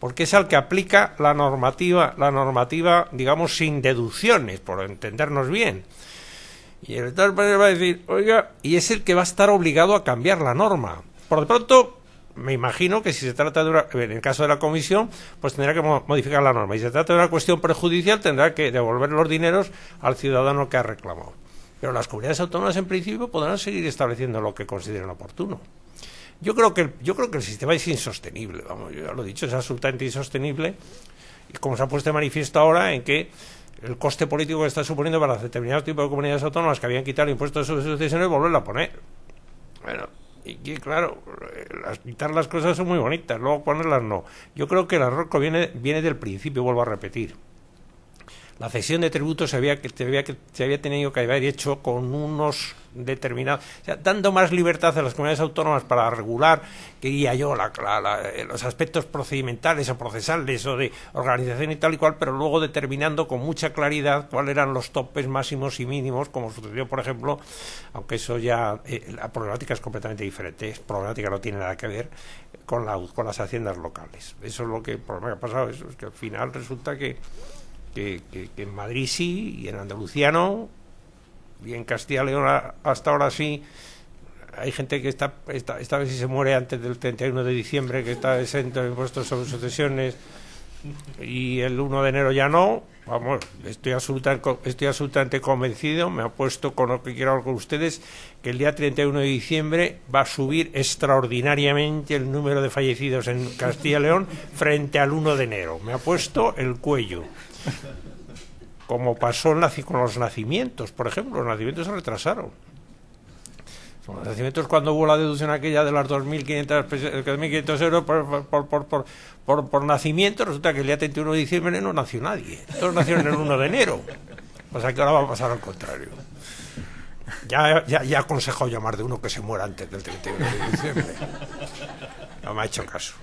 porque es al que aplica la normativa, la normativa, digamos, sin deducciones, por entendernos bien. Y el tal va a decir, oiga, y es el que va a estar obligado a cambiar la norma. Por de pronto, me imagino que si se trata de una, en el caso de la comisión, pues tendrá que modificar la norma. Y si se trata de una cuestión prejudicial, tendrá que devolver los dineros al ciudadano que ha reclamado. Pero las comunidades autónomas, en principio, podrán seguir estableciendo lo que consideren oportuno. Yo creo que, yo creo que el sistema es insostenible, vamos, yo ya lo he dicho, es absolutamente insostenible, y como se ha puesto de manifiesto ahora, en que el coste político que está suponiendo para determinados tipos de comunidades autónomas que habían quitado el impuesto de sucesiones volverlo a poner. Bueno, y, que claro, quitar las cosas son muy bonitas, luego ponerlas no. Yo creo que el error viene, viene del principio, vuelvo a repetir la cesión de tributos se había, se había, tenido que haber hecho con unos determinados, o sea, dando más libertad a las comunidades autónomas para regular, que guía yo, la, eh, los aspectos procedimentales o procesales o de organización y tal y cual, pero luego determinando con mucha claridad cuáles eran los topes máximos y mínimos, como sucedió, por ejemplo, aunque eso ya, eh, la problemática es completamente diferente, es problemática no tiene nada que ver con, con las haciendas locales. Eso es lo que, por lo que ha pasado, eso es que al final resulta que que, en Madrid sí y en Andalucía no, y en Castilla León hasta ahora sí. Hay gente que está, esta vez si se muere antes del 31 de diciembre, que está exento de impuestos sobre sucesiones, y el 1 de enero ya no. Vamos, estoy absolutamente, estoy absolutamente convencido, me puesto con lo que quiero hablar con ustedes, que el día 31 de diciembre va a subir extraordinariamente el número de fallecidos en Castilla León frente al 1 de enero. Me puesto el cuello. Como pasó con los nacimientos, por ejemplo, los nacimientos se retrasaron. Los nacimientos cuando hubo la deducción aquella de las 2.500 eh, euros por, por, por, nacimiento, resulta que el día 31 de diciembre no nació nadie. Todos nacieron el 1 de enero. O sea que ahora va a pasar al contrario. Ya, ya, ya he aconsejado llamar de uno que se muera antes del 31 de diciembre. No me ha hecho caso.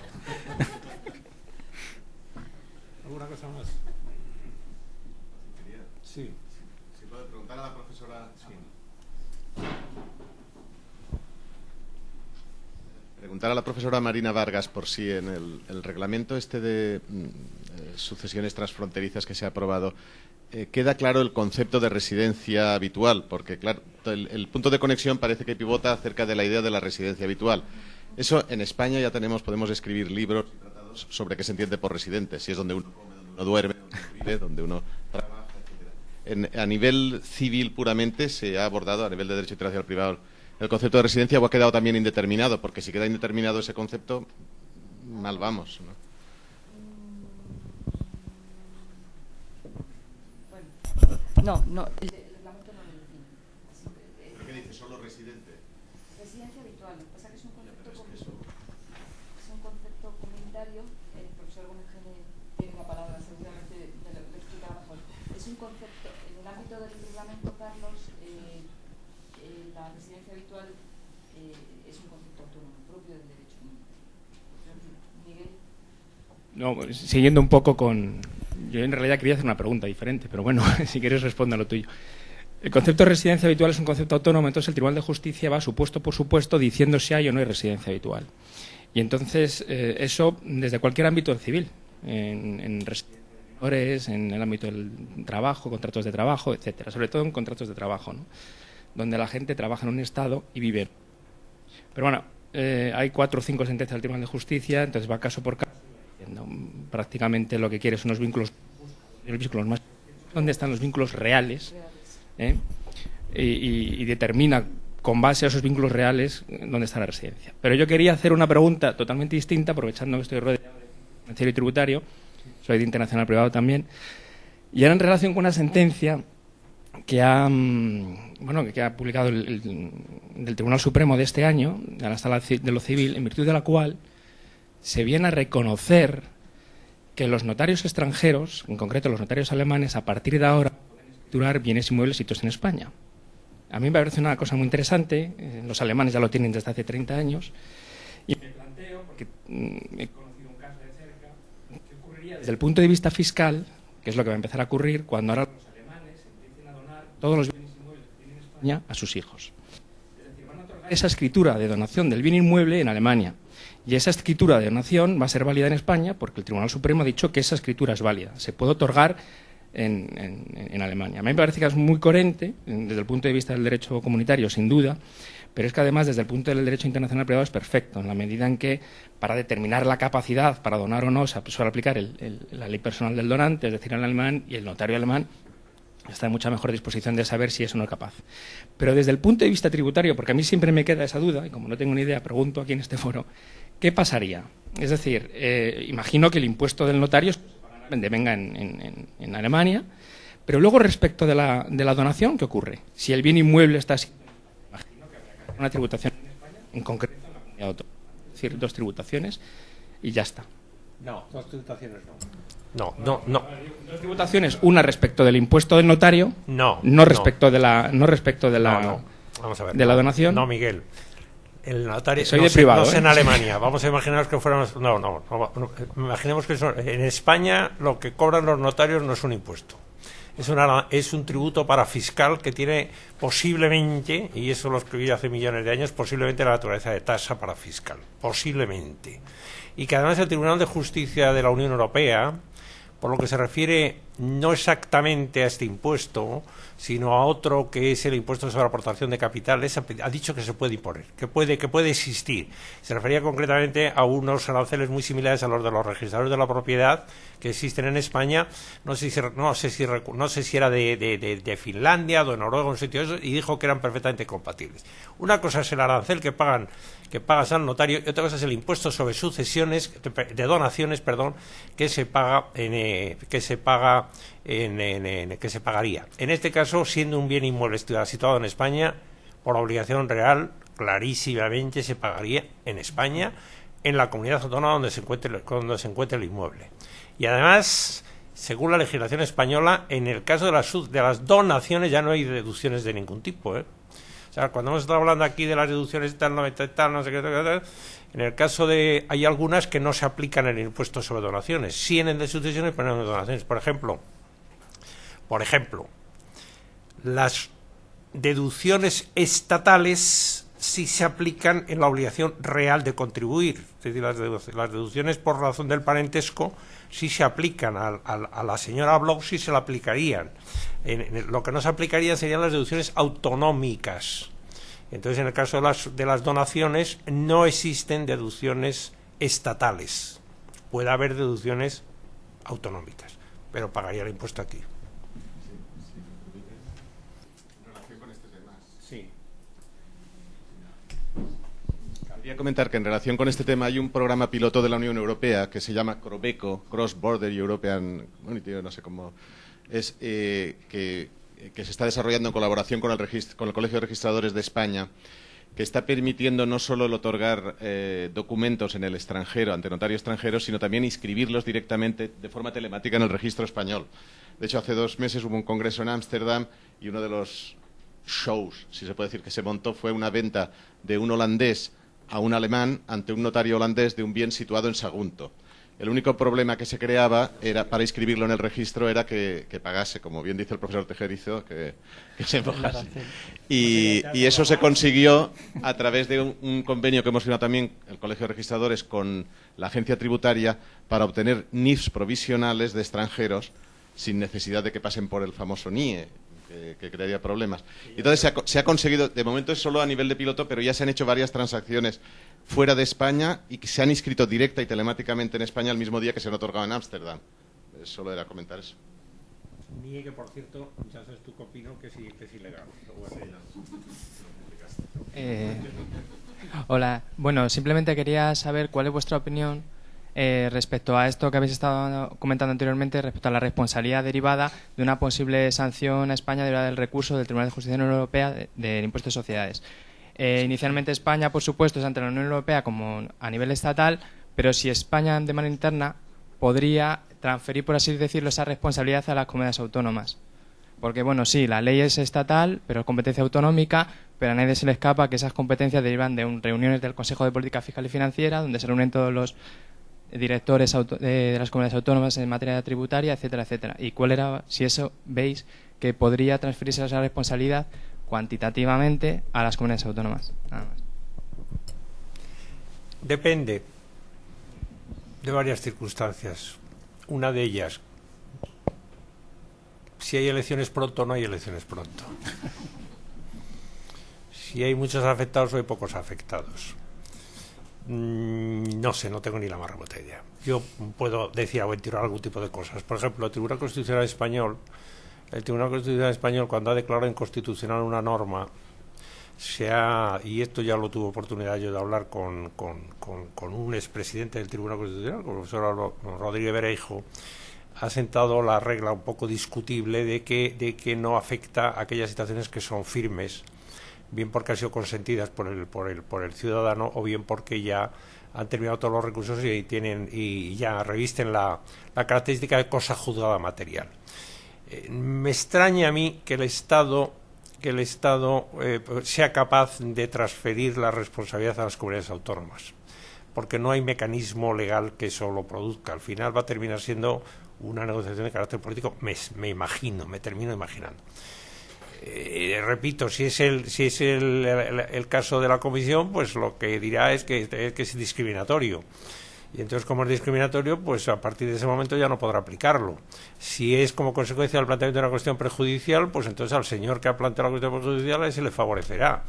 ¿Alguna cosa más? Preguntar a la profesora Marina Vargas por si en el, reglamento este de mm, eh, sucesiones transfronterizas que se ha aprobado eh, queda claro el concepto de residencia habitual, porque claro, el, punto de conexión parece que pivota acerca de la idea de la residencia habitual. Eso en España ya tenemos, podemos escribir libros tratados sobre qué se entiende por residente, si es donde uno come, donde uno duerme, donde vive, donde uno trabaja, etc. a nivel civil puramente se ha abordado, a nivel de derecho internacional privado, el concepto de residencia ha quedado también indeterminado, porque si queda indeterminado ese concepto, mal vamos. ¿no? No, no. No, siguiendo un poco con... Yo en realidad quería hacer una pregunta diferente, pero bueno, si quieres a lo tuyo. El concepto de residencia habitual es un concepto autónomo, entonces el Tribunal de Justicia va supuesto por supuesto diciendo si hay o no hay residencia habitual. Y entonces eh, eso desde cualquier ámbito civil, en, en en el ámbito del trabajo, contratos de trabajo, etcétera, sobre todo en contratos de trabajo, donde la gente trabaja en un estado y vive. Pero bueno, eh, hay cuatro o cinco sentencias del Tribunal de Justicia, entonces va caso por caso. Prácticamente lo que quiere son los vínculos, los vínculos más. ¿Dónde están los vínculos reales? ¿Eh? Y, determina con base a esos vínculos reales dónde está la residencia. Pero yo quería hacer una pregunta totalmente distinta, aprovechando que estoy rodeado de financiero y tributario, soy de internacional privado también, y era en relación con una sentencia que ha, mm, que ha publicado el, Tribunal Supremo de este año, a la Sala de lo Civil, en virtud de la cual se viene a reconocer que los notarios extranjeros, en concreto los notarios alemanes, a partir de ahora pueden escriturar bienes inmuebles sitios en España. A mí me parece una cosa muy interesante, eh, los alemanes ya lo tienen desde hace 30 años, y me planteo, porque mm, he conocido un caso de cerca, ¿qué ocurriría desde el punto de vista fiscal, que es lo que va a empezar a ocurrir cuando ahora los alemanes empiecen a donar todos los bienes inmuebles que tienen en España a sus hijos? Es decir, van a esa escritura de donación del bien inmueble en Alemania. Y esa escritura de donación va a ser válida en España porque el Tribunal Supremo ha dicho que esa escritura es válida. Se puede otorgar en, Alemania. A mí me parece que es muy coherente desde el punto de vista del derecho comunitario, sin duda, pero es que además desde el punto del derecho internacional privado es perfecto, en la medida en que para determinar la capacidad para donar o no se suele aplicar la ley personal del donante, es decir, el alemán y el notario alemán está en mucha mejor disposición de saber si es o no capaz. Pero desde el punto de vista tributario, porque a mí siempre me queda esa duda, y como no tengo ni idea, pregunto aquí en este foro, ¿Qué pasaría? Es decir, eh, imagino que el impuesto del notario es venga en, Alemania, pero luego respecto de la, donación, ¿qué ocurre? Si el bien inmueble está así, imagino que que hacer una tributación en España, en concreto en la comunidad autónoma. Es decir, dos tributaciones y ya está. No, dos tributaciones no. No, no, no. Dos tributaciones, una respecto del impuesto del notario. No. No respecto de la, no respecto de la, Vamos a ver, de la donación. No, Miguel el notario no, ¿eh? en Alemania. Vamos a imaginaros que fuéramos. No, no, imaginemos que en España lo que cobran los notarios no es un impuesto. Es, es un tributo para fiscal que tiene posiblemente, y eso lo escribí hace millones de años, posiblemente la naturaleza de tasa para fiscal. Posiblemente. Y que además el Tribunal de Justicia de la Unión Europea, por lo que se refiere no exactamente a este impuesto, sino a otro que es el impuesto sobre aportación de capitales, ha dicho que se puede imponer, que puede, que puede existir. Se refería concretamente a unos aranceles muy similares a los de los registradores de la propiedad, que existen en España, no sé si, no sé si, no si era de, de, Finlandia o de Noruega, un sitio de eso, y dijo que eran perfectamente compatibles. Una cosa es el arancel que pagan que pagas al notario y otra cosa es el impuesto sobre sucesiones de donaciones perdón que se paga eh, que se paga que se pagaría en este caso siendo un bien inmueble situado en España por obligación real clarísimamente se pagaría en España en la comunidad autónoma donde se encuentre, donde se encuentre el inmueble. Y además, según la legislación española, en el caso de las, de las donaciones ya no hay deducciones de ningún tipo. ¿eh? O sea, cuando hemos estado hablando aquí de las deducciones tal, no sé qué, tal, en el caso de. Hay algunas que no se aplican en el impuesto sobre donaciones. Sí en el de sucesiones, pero no en donaciones. Por ejemplo, por ejemplo, las deducciones estatales sí se aplican en la obligación real de contribuir. Es decir, las deducciones por razón del parentesco si se aplican a, la señora Bloch, si se la aplicarían. lo que no se aplicaría serían las deducciones autonómicas. Entonces, en el caso de las, de las donaciones, no existen deducciones estatales. Puede haber deducciones autonómicas, pero pagaría el impuesto aquí. Quería comentar que en relación con este tema hay un programa piloto de la Unión Europea que se llama CROBECO, Cross Border European Community, no sé cómo es, eh, que, se está desarrollando en colaboración con el, Colegio de Registradores de España que está permitiendo no solo el otorgar eh, documentos en el extranjero, ante notarios extranjeros, sino también inscribirlos directamente de forma telemática en el registro español. De hecho, hace dos meses hubo un congreso en Ámsterdam y uno de los shows, si se puede decir, que se montó fue una venta de un holandés a un alemán ante un notario holandés de un bien situado en Sagunto. El único problema que se creaba era para inscribirlo en el registro era que, pagase, como bien dice el profesor Tejerizo, que, se mojase. Y, eso se consiguió a través de un, un, convenio que hemos firmado también el Colegio de Registradores con la agencia tributaria para obtener NIFs provisionales de extranjeros sin necesidad de que pasen por el famoso NIE que, crearía problemas. Entonces se ha, conseguido, de momento es solo a nivel de piloto, pero ya se han hecho varias transacciones fuera de España y que se han inscrito directa y telemáticamente en España el mismo día que se han otorgado en Ámsterdam. Solo era comentar eso. hola, bueno, simplemente quería saber cuál es vuestra opinión eh, respecto a esto que habéis estado comentando anteriormente, respecto a la responsabilidad derivada de una posible sanción a España derivada del recurso del Tribunal de Justicia de la Unión Europea del de Impuesto de Sociedades. Eh, inicialmente España, por supuesto, es ante la Unión Europea como a nivel estatal, pero si España de manera interna podría transferir, por así decirlo, esa responsabilidad a las comunidades autónomas. Porque, bueno, sí, la ley es estatal, pero es competencia autonómica, pero a nadie se le escapa que esas competencias derivan de reuniones del Consejo de Política Fiscal y Financiera, donde se reúnen todos los directores de las comunidades autónomas en materia tributaria, etcétera, etcétera. Y cuál era, si eso veis, que podría transferirse esa responsabilidad cuantitativamente a las comunidades autónomas. Nada más. Depende de varias circunstancias. Una de ellas, si hay elecciones pronto o no hay elecciones pronto. si hay muchos afectados o hay pocos afectados. Mm, no sé, no tengo ni la más remota idea. Yo puedo decir o tirar algún tipo de cosas. Por ejemplo, el Tribunal Constitucional Español, el Tribunal Constitucional Español cuando ha declarado inconstitucional una norma, se y esto ya lo tuve oportunidad yo de hablar con, con, con, un expresidente del Tribunal Constitucional, con el profesor Rodríguez Bereijo, ha sentado la regla un poco discutible de que, de que no afecta a aquellas situaciones que son firmes bien porque han sido consentidas por el, por el, por el ciudadano o bien porque ya han terminado todos los recursos y tienen y ya revisten la, característica de cosa juzgada material. Eh, me extraña a mí que el Estado que el Estado eh, sea capaz de transferir la responsabilidad a las comunidades autónomas, porque no hay mecanismo legal que eso lo produzca. Al final va a terminar siendo una negociación de carácter político, me imagino, me termino imaginando. Eh, eh, repito, si es, el, si es el, caso de la comisión, pues lo que dirá es que, es discriminatorio. Y entonces, como es discriminatorio, pues a partir de ese momento ya no podrá aplicarlo. Si es como consecuencia del planteamiento de una cuestión prejudicial, pues entonces al señor que ha planteado la cuestión prejudicial se le favorecerá.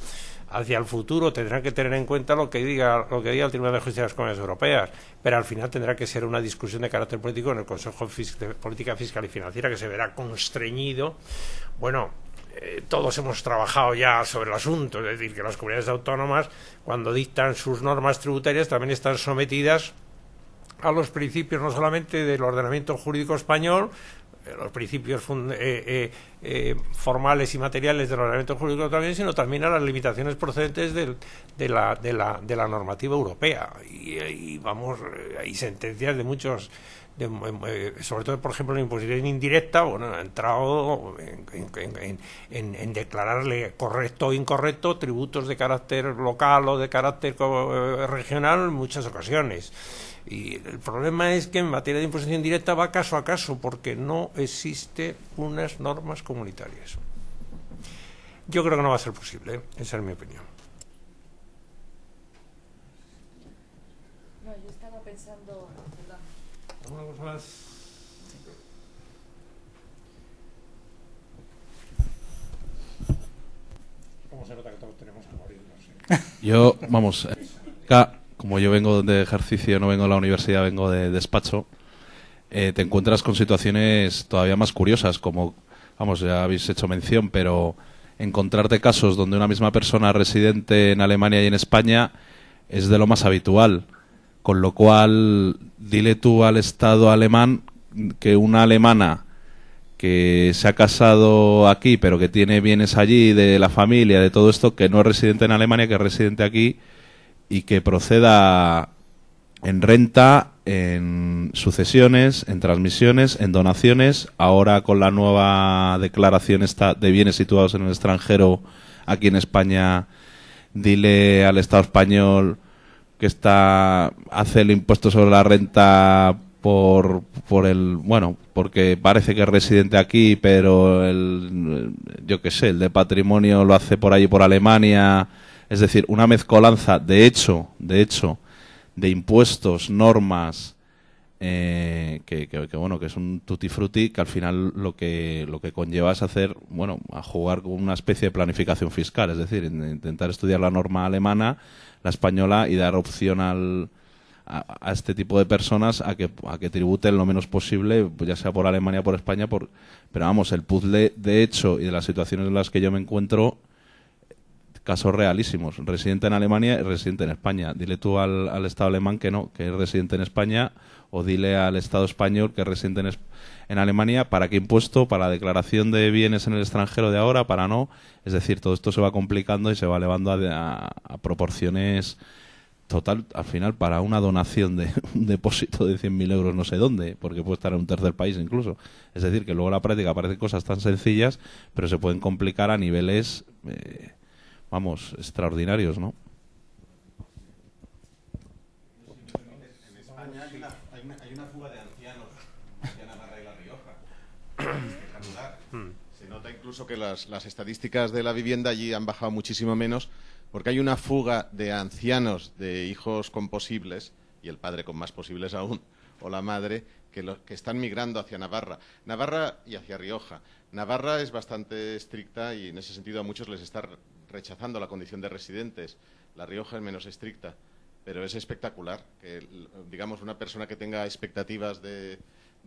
Hacia el futuro tendrá que tener en cuenta lo que diga lo que diga el Tribunal de Justicia de las Comunidades Europeas, pero al final tendrá que ser una discusión de carácter político en el Consejo de Política Fiscal y Financiera que se verá constreñido. Bueno, eh, todos hemos trabajado ya sobre el asunto, es decir, que las comunidades autónomas, cuando dictan sus normas tributarias, también están sometidas a los principios no solamente del ordenamiento jurídico español, eh, los principios eh, formales y materiales del ordenamiento jurídico también, sino también a las limitaciones procedentes de, la, normativa europea. Y, y vamos, hay sentencias de muchos eh, eh, sobre todo, por ejemplo, la imposición indirecta, bueno, ha entrado en, declararle correcto o incorrecto tributos de carácter local o de carácter eh, regional en muchas ocasiones. Y el problema es que en materia de imposición directa va caso a caso, porque no existe unas normas comunitarias. Yo creo que no va a ser posible, esa es mi opinión. Yo, vamos, eh, como yo vengo de ejercicio, no vengo a la universidad, vengo de despacho, eh, te encuentras con situaciones todavía más curiosas, como, vamos, ya habéis hecho mención, pero encontrarte casos donde una misma persona residente en Alemania y en España es de lo más habitual, con lo cual dile tú al Estado alemán que una alemana que se ha casado aquí, pero que tiene bienes allí, de la familia, de todo esto, que no es residente en Alemania, que es residente aquí y que proceda en renta, en sucesiones, en transmisiones, en donaciones. Ahora con la nueva declaración de bienes situados en el extranjero aquí en España, dile al Estado español que está hace el impuesto sobre la renta por, por el bueno porque parece que es residente aquí pero el yo qué sé el de patrimonio lo hace por allí por Alemania es decir una mezcolanza de hecho de hecho de impuestos normas eh, que, bueno que es un tutti frutti que al final lo que lo que conlleva es hacer bueno a jugar con una especie de planificación fiscal es decir intentar estudiar la norma alemana la española y dar opción a, este tipo de personas a que, a que tributen lo menos posible, pues ya sea por Alemania, o por España, por... pero vamos, el puzzle de hecho y de las situaciones en las que yo me encuentro, casos realísimos, residente en Alemania y residente en España. Dile tú al, al Estado alemán que no, que es residente en España, o dile al Estado español que es residente en, en Alemania, para qué impuesto, para declaración de bienes en el extranjero de ahora, para no. Es decir, todo esto se va complicando y se va elevando a, proporciones total, al final, para una donación de un depósito de 100.000 euros no sé dónde, porque puede estar en un tercer país incluso. Es decir, que luego la práctica parece cosas tan sencillas, pero se pueden complicar a niveles, eh, vamos, extraordinarios, ¿no? incluso que las, estadísticas de la vivienda allí han bajado muchísimo menos porque hay una fuga de ancianos, de hijos con posibles, y el padre con más posibles aún, o la madre, que, están migrando hacia Navarra. Navarra y hacia Rioja. Navarra es bastante estricta y en ese sentido a muchos les está rechazando la condición de residentes. La Rioja es menos estricta, pero es espectacular que, digamos, una persona que tenga expectativas de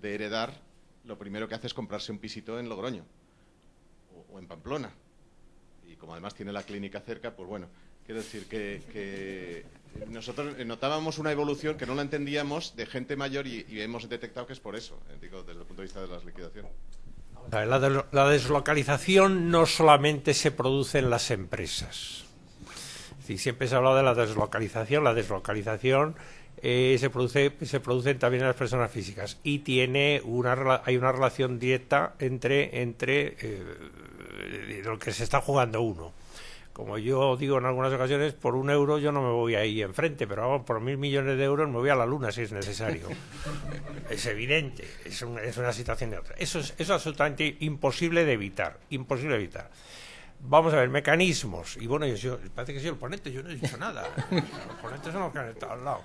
heredar, lo primero que hace es comprarse un pisito en Logroño o en Pamplona. Y como además tiene la clínica cerca, pues bueno, quiero decir que, nosotros notábamos una evolución que no la entendíamos de gente mayor y, hemos detectado que es por eso, eh, digo, desde el punto de vista de las liquidaciones. La, deslocalización no solamente se produce en las empresas. siempre se ha hablado de la deslocalización. La deslocalización eh, se produce se producen también en las personas físicas y tiene una hay una relación directa entre entre eh, eh, lo que se está jugando uno. Como yo digo en algunas ocasiones, por un euro yo no me voy ahí enfrente, pero por mil millones de euros me voy a la luna si es necesario. es evidente, es, una situación de otra. Eso es, absolutamente imposible de evitar, imposible evitar vamos a ver, mecanismos. Y bueno, parece que soy el ponente, yo no he dicho nada. Los ponentes son los que han estado al lado.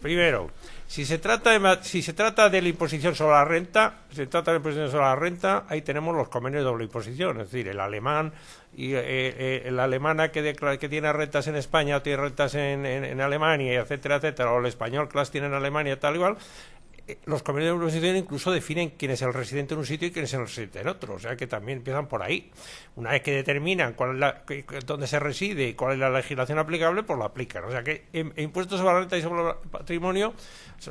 Primero, si se trata de, la imposición sobre la renta, si se trata de la imposición sobre la renta, ahí tenemos los convenios de doble imposición, es decir, el alemán y eh, eh, la alemana que, que tiene rentas en España o tiene rentas en, en Alemania, etcétera, etcétera, o el español que las tiene en Alemania, tal igual los convenios de urbanización incluso definen quién es el residente en un sitio y quién es el residente en otro, o sea que también empiezan por ahí. Una vez que determinan dónde se reside y cuál es la legislación aplicable, pues lo aplican. O sea que impuestos sobre la renta y sobre el patrimonio,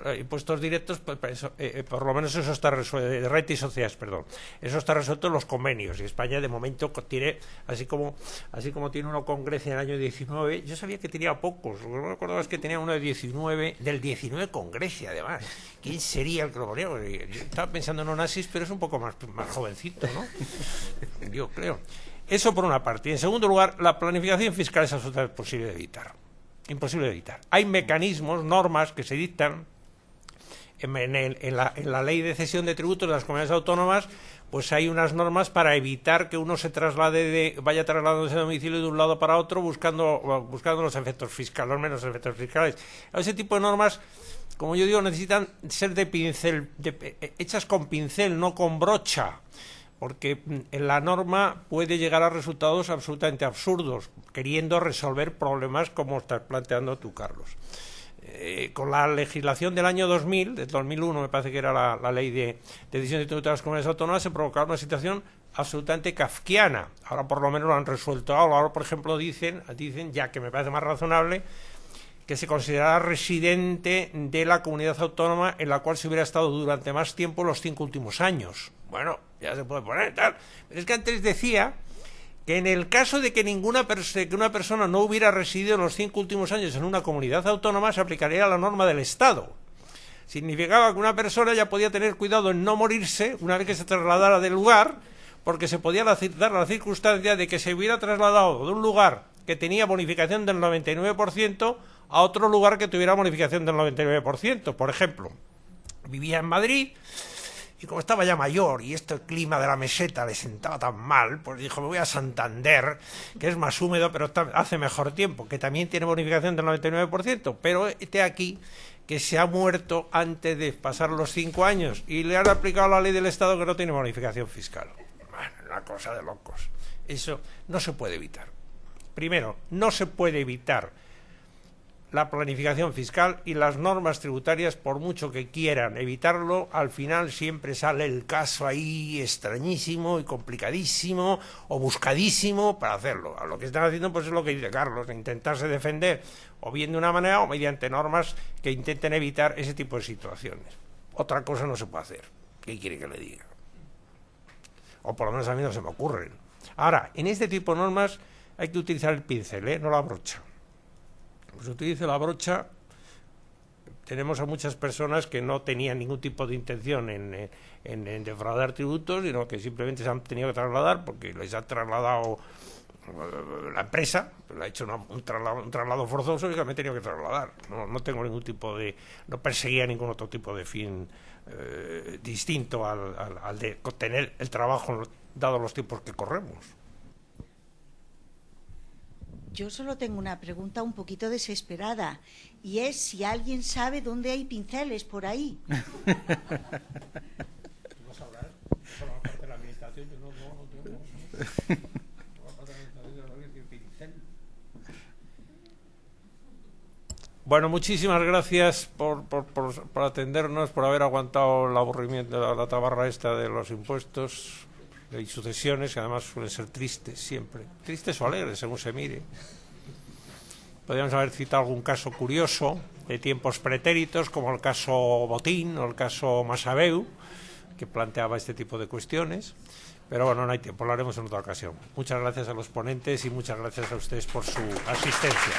eh, impuestos directos, pues, pues, eh, eh, por lo menos eso está resuelto, de renta y sociedades, perdón, eso está resuelto en los convenios y España de momento tiene, así como, así como tiene uno con Grecia en el año 19, yo sabía que tenía pocos, lo que no es que tenía uno de 19, del 19 con Grecia además, sería el Yo Estaba pensando en Onassis, pero es un poco más, más jovencito, ¿no? Yo creo. Eso por una parte. Y en segundo lugar, la planificación fiscal es absolutamente imposible de evitar. Imposible de evitar. Hay mecanismos, normas que se dictan en, la, en, la, ley de cesión de tributos de las comunidades autónomas, pues hay unas normas para evitar que uno se traslade de, vaya trasladándose de domicilio de un lado para otro buscando, buscando los efectos fiscales, los menos efectos fiscales. Ese tipo de normas como yo digo, necesitan ser de pincel, eh, eh, hechas con pincel, no con brocha, porque mm, en la norma puede llegar a resultados absolutamente absurdos, queriendo resolver problemas como estás planteando tú, Carlos. Eh, con la legislación del año 2000, del 2001 me parece que era la, ley de, de decisiones de las comunidades autónomas, se provocaba una situación absolutamente kafkiana. Ahora por lo menos lo han resuelto. Ahora, por ejemplo, dicen, dicen, ya que me parece más razonable, que se considerara residente de la comunidad autónoma en la cual se hubiera estado durante más tiempo los cinco últimos años. Bueno, ya se puede poner tal. es que antes decía que en el caso de que ninguna que una persona no hubiera residido en los cinco últimos años en una comunidad autónoma, se aplicaría la norma del Estado. Significaba que una persona ya podía tener cuidado en no morirse una vez que se trasladara del lugar, porque se podía dar la circunstancia de que se hubiera trasladado de un lugar que tenía bonificación del 99% a otro lugar que tuviera bonificación del 99%. Por ejemplo, vivía en Madrid y como estaba ya mayor y este clima de la meseta le sentaba tan mal, pues dijo, me voy a Santander, que es más húmedo, pero hace mejor tiempo, que también tiene bonificación del 99%, pero este aquí que se ha muerto antes de pasar los cinco años y le han aplicado la ley del Estado que no tiene bonificación fiscal. Bueno, una cosa de locos. Eso no se puede evitar. Primero, no se puede evitar la planificación fiscal y las normas tributarias, por mucho que quieran evitarlo, al final siempre sale el caso ahí extrañísimo y complicadísimo o buscadísimo para hacerlo. A Lo que están haciendo pues es lo que dice Carlos, intentarse defender o bien de una manera o mediante normas que intenten evitar ese tipo de situaciones. Otra cosa no se puede hacer. ¿Qué quiere que le diga? O por lo menos a mí no se me ocurren. Ahora, en este tipo de normas hay que utilizar el pincel, ¿eh? no la brocha se utilice la brocha, tenemos a muchas personas que no tenían ningún tipo de intención en, defraudar tributos, sino que simplemente se han tenido que trasladar porque les ha trasladado eh, la empresa le ha hecho un, traslado, forzoso y que me he tenido que trasladar. No, tengo ningún tipo de. No perseguía ningún otro tipo de fin eh, distinto al, al de tener el trabajo dado los tiempos que corremos. Yo solo tengo una pregunta un poquito desesperada y es si alguien sabe dónde hay pinceles por ahí. Bueno, muchísimas gracias por, por, por, atendernos, por haber aguantado el aburrimiento de la, la tabarra esta de los impuestos. Hay sucesiones que además suelen ser tristes siempre, tristes o alegres según se mire. Podríamos haber citado algún caso curioso de tiempos pretéritos, como el caso Botín o el caso Masabeu, que planteaba este tipo de cuestiones. Pero bueno, no hay tiempo, lo haremos en otra ocasión. Muchas gracias a los ponentes y muchas gracias a ustedes por su asistencia.